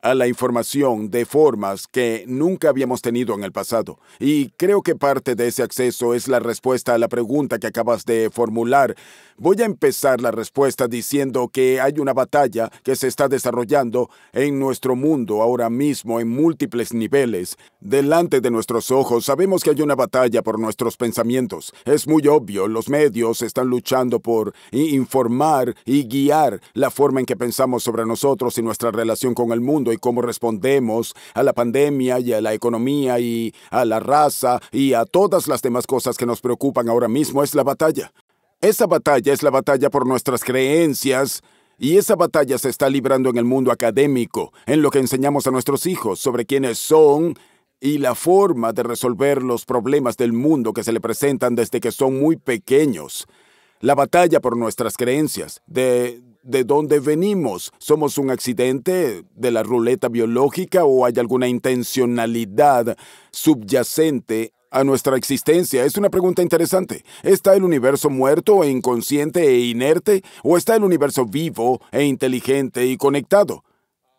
a la información de formas que nunca habíamos tenido en el pasado. Y creo que parte de ese acceso es la respuesta a la pregunta que acabas de formular. Voy a empezar la respuesta diciendo que hay una batalla que se está desarrollando en nuestro mundo ahora mismo en múltiples niveles. Delante de nuestros ojos sabemos que hay una batalla por nuestros pensamientos. Es muy obvio, los medios están luchando por informar y guiar la forma en que pensamos sobre nosotros y nuestra relación con el mundo y cómo respondemos a la pandemia y a la economía y a la raza y a todas las demás cosas que nos preocupan ahora mismo es la batalla. Esa batalla es la batalla por nuestras creencias, y esa batalla se está librando en el mundo académico, en lo que enseñamos a nuestros hijos sobre quiénes son y la forma de resolver los problemas del mundo que se le presentan desde que son muy pequeños. La batalla por nuestras creencias, de de dónde venimos. ¿Somos un accidente de la ruleta biológica o hay alguna intencionalidad subyacente a nuestra existencia? Es una pregunta interesante. ¿Está el universo muerto e inconsciente e inerte o está el universo vivo e inteligente y conectado?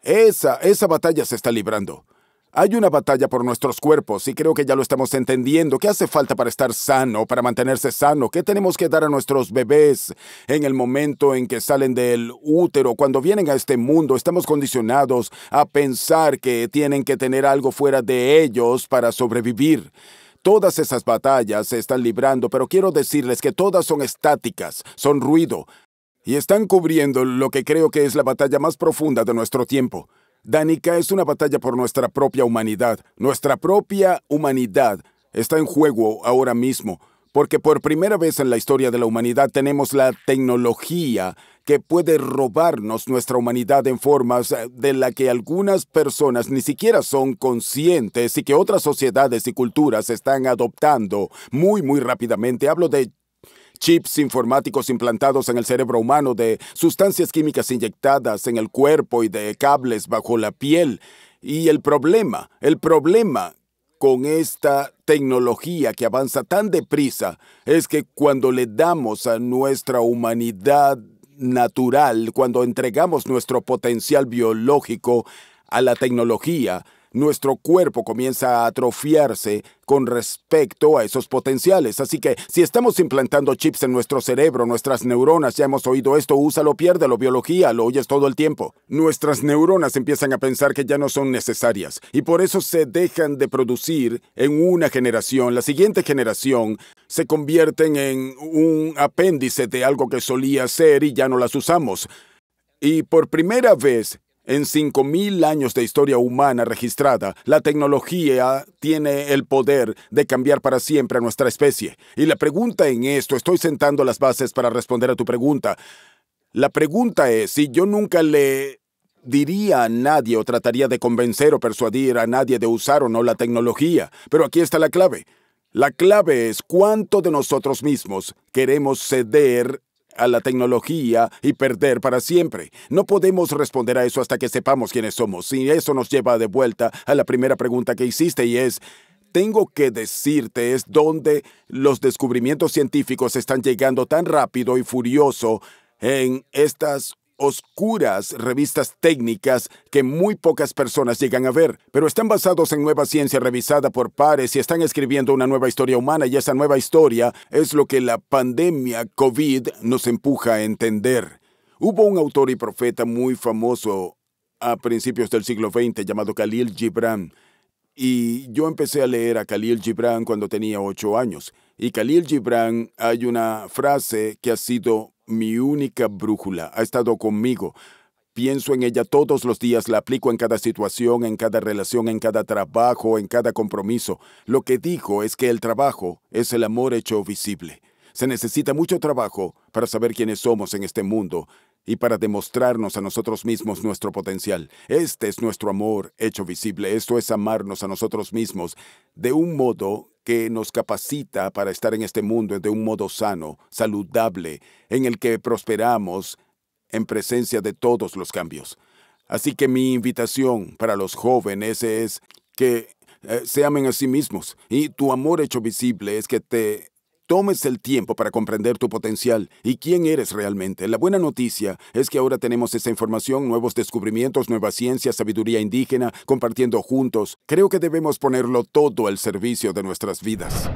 Esa, esa batalla se está librando. Hay una batalla por nuestros cuerpos y creo que ya lo estamos entendiendo. ¿Qué hace falta para estar sano, para mantenerse sano? ¿Qué tenemos que dar a nuestros bebés en el momento en que salen del útero? Cuando vienen a este mundo, estamos condicionados a pensar que tienen que tener algo fuera de ellos para sobrevivir. Todas esas batallas se están librando, pero quiero decirles que todas son estáticas, son ruido, y están cubriendo lo que creo que es la batalla más profunda de nuestro tiempo. Danica es una batalla por nuestra propia humanidad. Nuestra propia humanidad está en juego ahora mismo, porque por primera vez en la historia de la humanidad tenemos la tecnología que puede robarnos nuestra humanidad en formas eh, de la que algunas personas ni siquiera son conscientes y que otras sociedades y culturas están adoptando muy muy rápidamente. Hablo de chips informáticos implantados en el cerebro humano, de sustancias químicas inyectadas en el cuerpo y de cables bajo la piel. Y el problema, el problema con esta tecnología que avanza tan deprisa es que cuando le damos a nuestra humanidad natural, cuando entregamos nuestro potencial biológico a la tecnología, nuestro cuerpo comienza a atrofiarse con respecto a esos potenciales. Así que si estamos implantando chips en nuestro cerebro, nuestras neuronas, ya hemos oído esto, úsalo, piérdelo, biología, lo oyes todo el tiempo. Nuestras neuronas empiezan a pensar que ya no son necesarias y por eso se dejan de producir en una generación. La siguiente generación se convierten en un apéndice de algo que solía ser y ya no las usamos. Y por primera vez, en 5.000 años de historia humana registrada, la tecnología tiene el poder de cambiar para siempre a nuestra especie. Y la pregunta en esto, estoy sentando las bases para responder a tu pregunta. La pregunta es si yo nunca le diría a nadie o trataría de convencer o persuadir a nadie de usar o no la tecnología. Pero aquí está la clave. La clave es cuánto de nosotros mismos queremos ceder a la tecnología y perder para siempre. No podemos responder a eso hasta que sepamos quiénes somos. Y eso nos lleva de vuelta a la primera pregunta que hiciste y es, tengo que decirte es donde los descubrimientos científicos están llegando tan rápido y furioso en estas oscuras revistas técnicas que muy pocas personas llegan a ver, pero están basados en nueva ciencia revisada por pares y están escribiendo una nueva historia humana y esa nueva historia es lo que la pandemia COVID nos empuja a entender. Hubo un autor y profeta muy famoso a principios del siglo XX llamado Khalil Gibran. Y yo empecé a leer a Khalil Gibran cuando tenía ocho años. Y Khalil Gibran hay una frase que ha sido mi única brújula, ha estado conmigo. Pienso en ella todos los días, la aplico en cada situación, en cada relación, en cada trabajo, en cada compromiso. Lo que dijo es que el trabajo es el amor hecho visible. Se necesita mucho trabajo para saber quiénes somos en este mundo y para demostrarnos a nosotros mismos nuestro potencial. Este es nuestro amor hecho visible. Esto es amarnos a nosotros mismos de un modo que nos capacita para estar en este mundo de un modo sano, saludable, en el que prosperamos en presencia de todos los cambios. Así que mi invitación para los jóvenes es que eh, se amen a sí mismos y tu amor hecho visible es que te tomes el tiempo para comprender tu potencial y quién eres realmente. La buena noticia es que ahora tenemos esa información, nuevos descubrimientos, nueva ciencia, sabiduría indígena, compartiendo juntos. Creo que debemos ponerlo todo al servicio de nuestras vidas.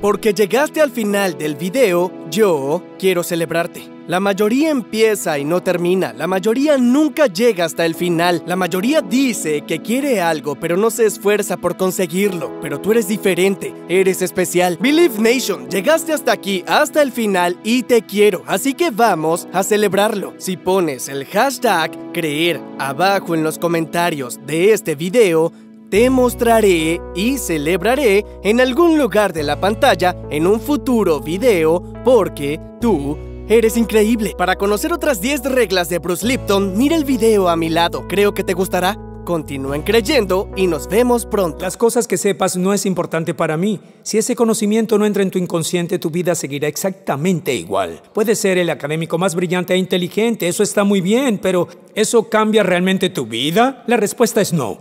Porque llegaste al final del video, yo quiero celebrarte. La mayoría empieza y no termina, la mayoría nunca llega hasta el final, la mayoría dice que quiere algo pero no se esfuerza por conseguirlo, pero tú eres diferente, eres especial. Believe Nation, llegaste hasta aquí, hasta el final y te quiero, así que vamos a celebrarlo. Si pones el hashtag creer abajo en los comentarios de este video, te mostraré y celebraré en algún lugar de la pantalla en un futuro video porque tú ¡Eres increíble! Para conocer otras 10 reglas de Bruce Lipton, mira el video a mi lado. Creo que te gustará. Continúen creyendo y nos vemos pronto. Las cosas que sepas no es importante para mí. Si ese conocimiento no entra en tu inconsciente, tu vida seguirá exactamente igual. Puedes ser el académico más brillante e inteligente, eso está muy bien, pero ¿eso cambia realmente tu vida? La respuesta es no.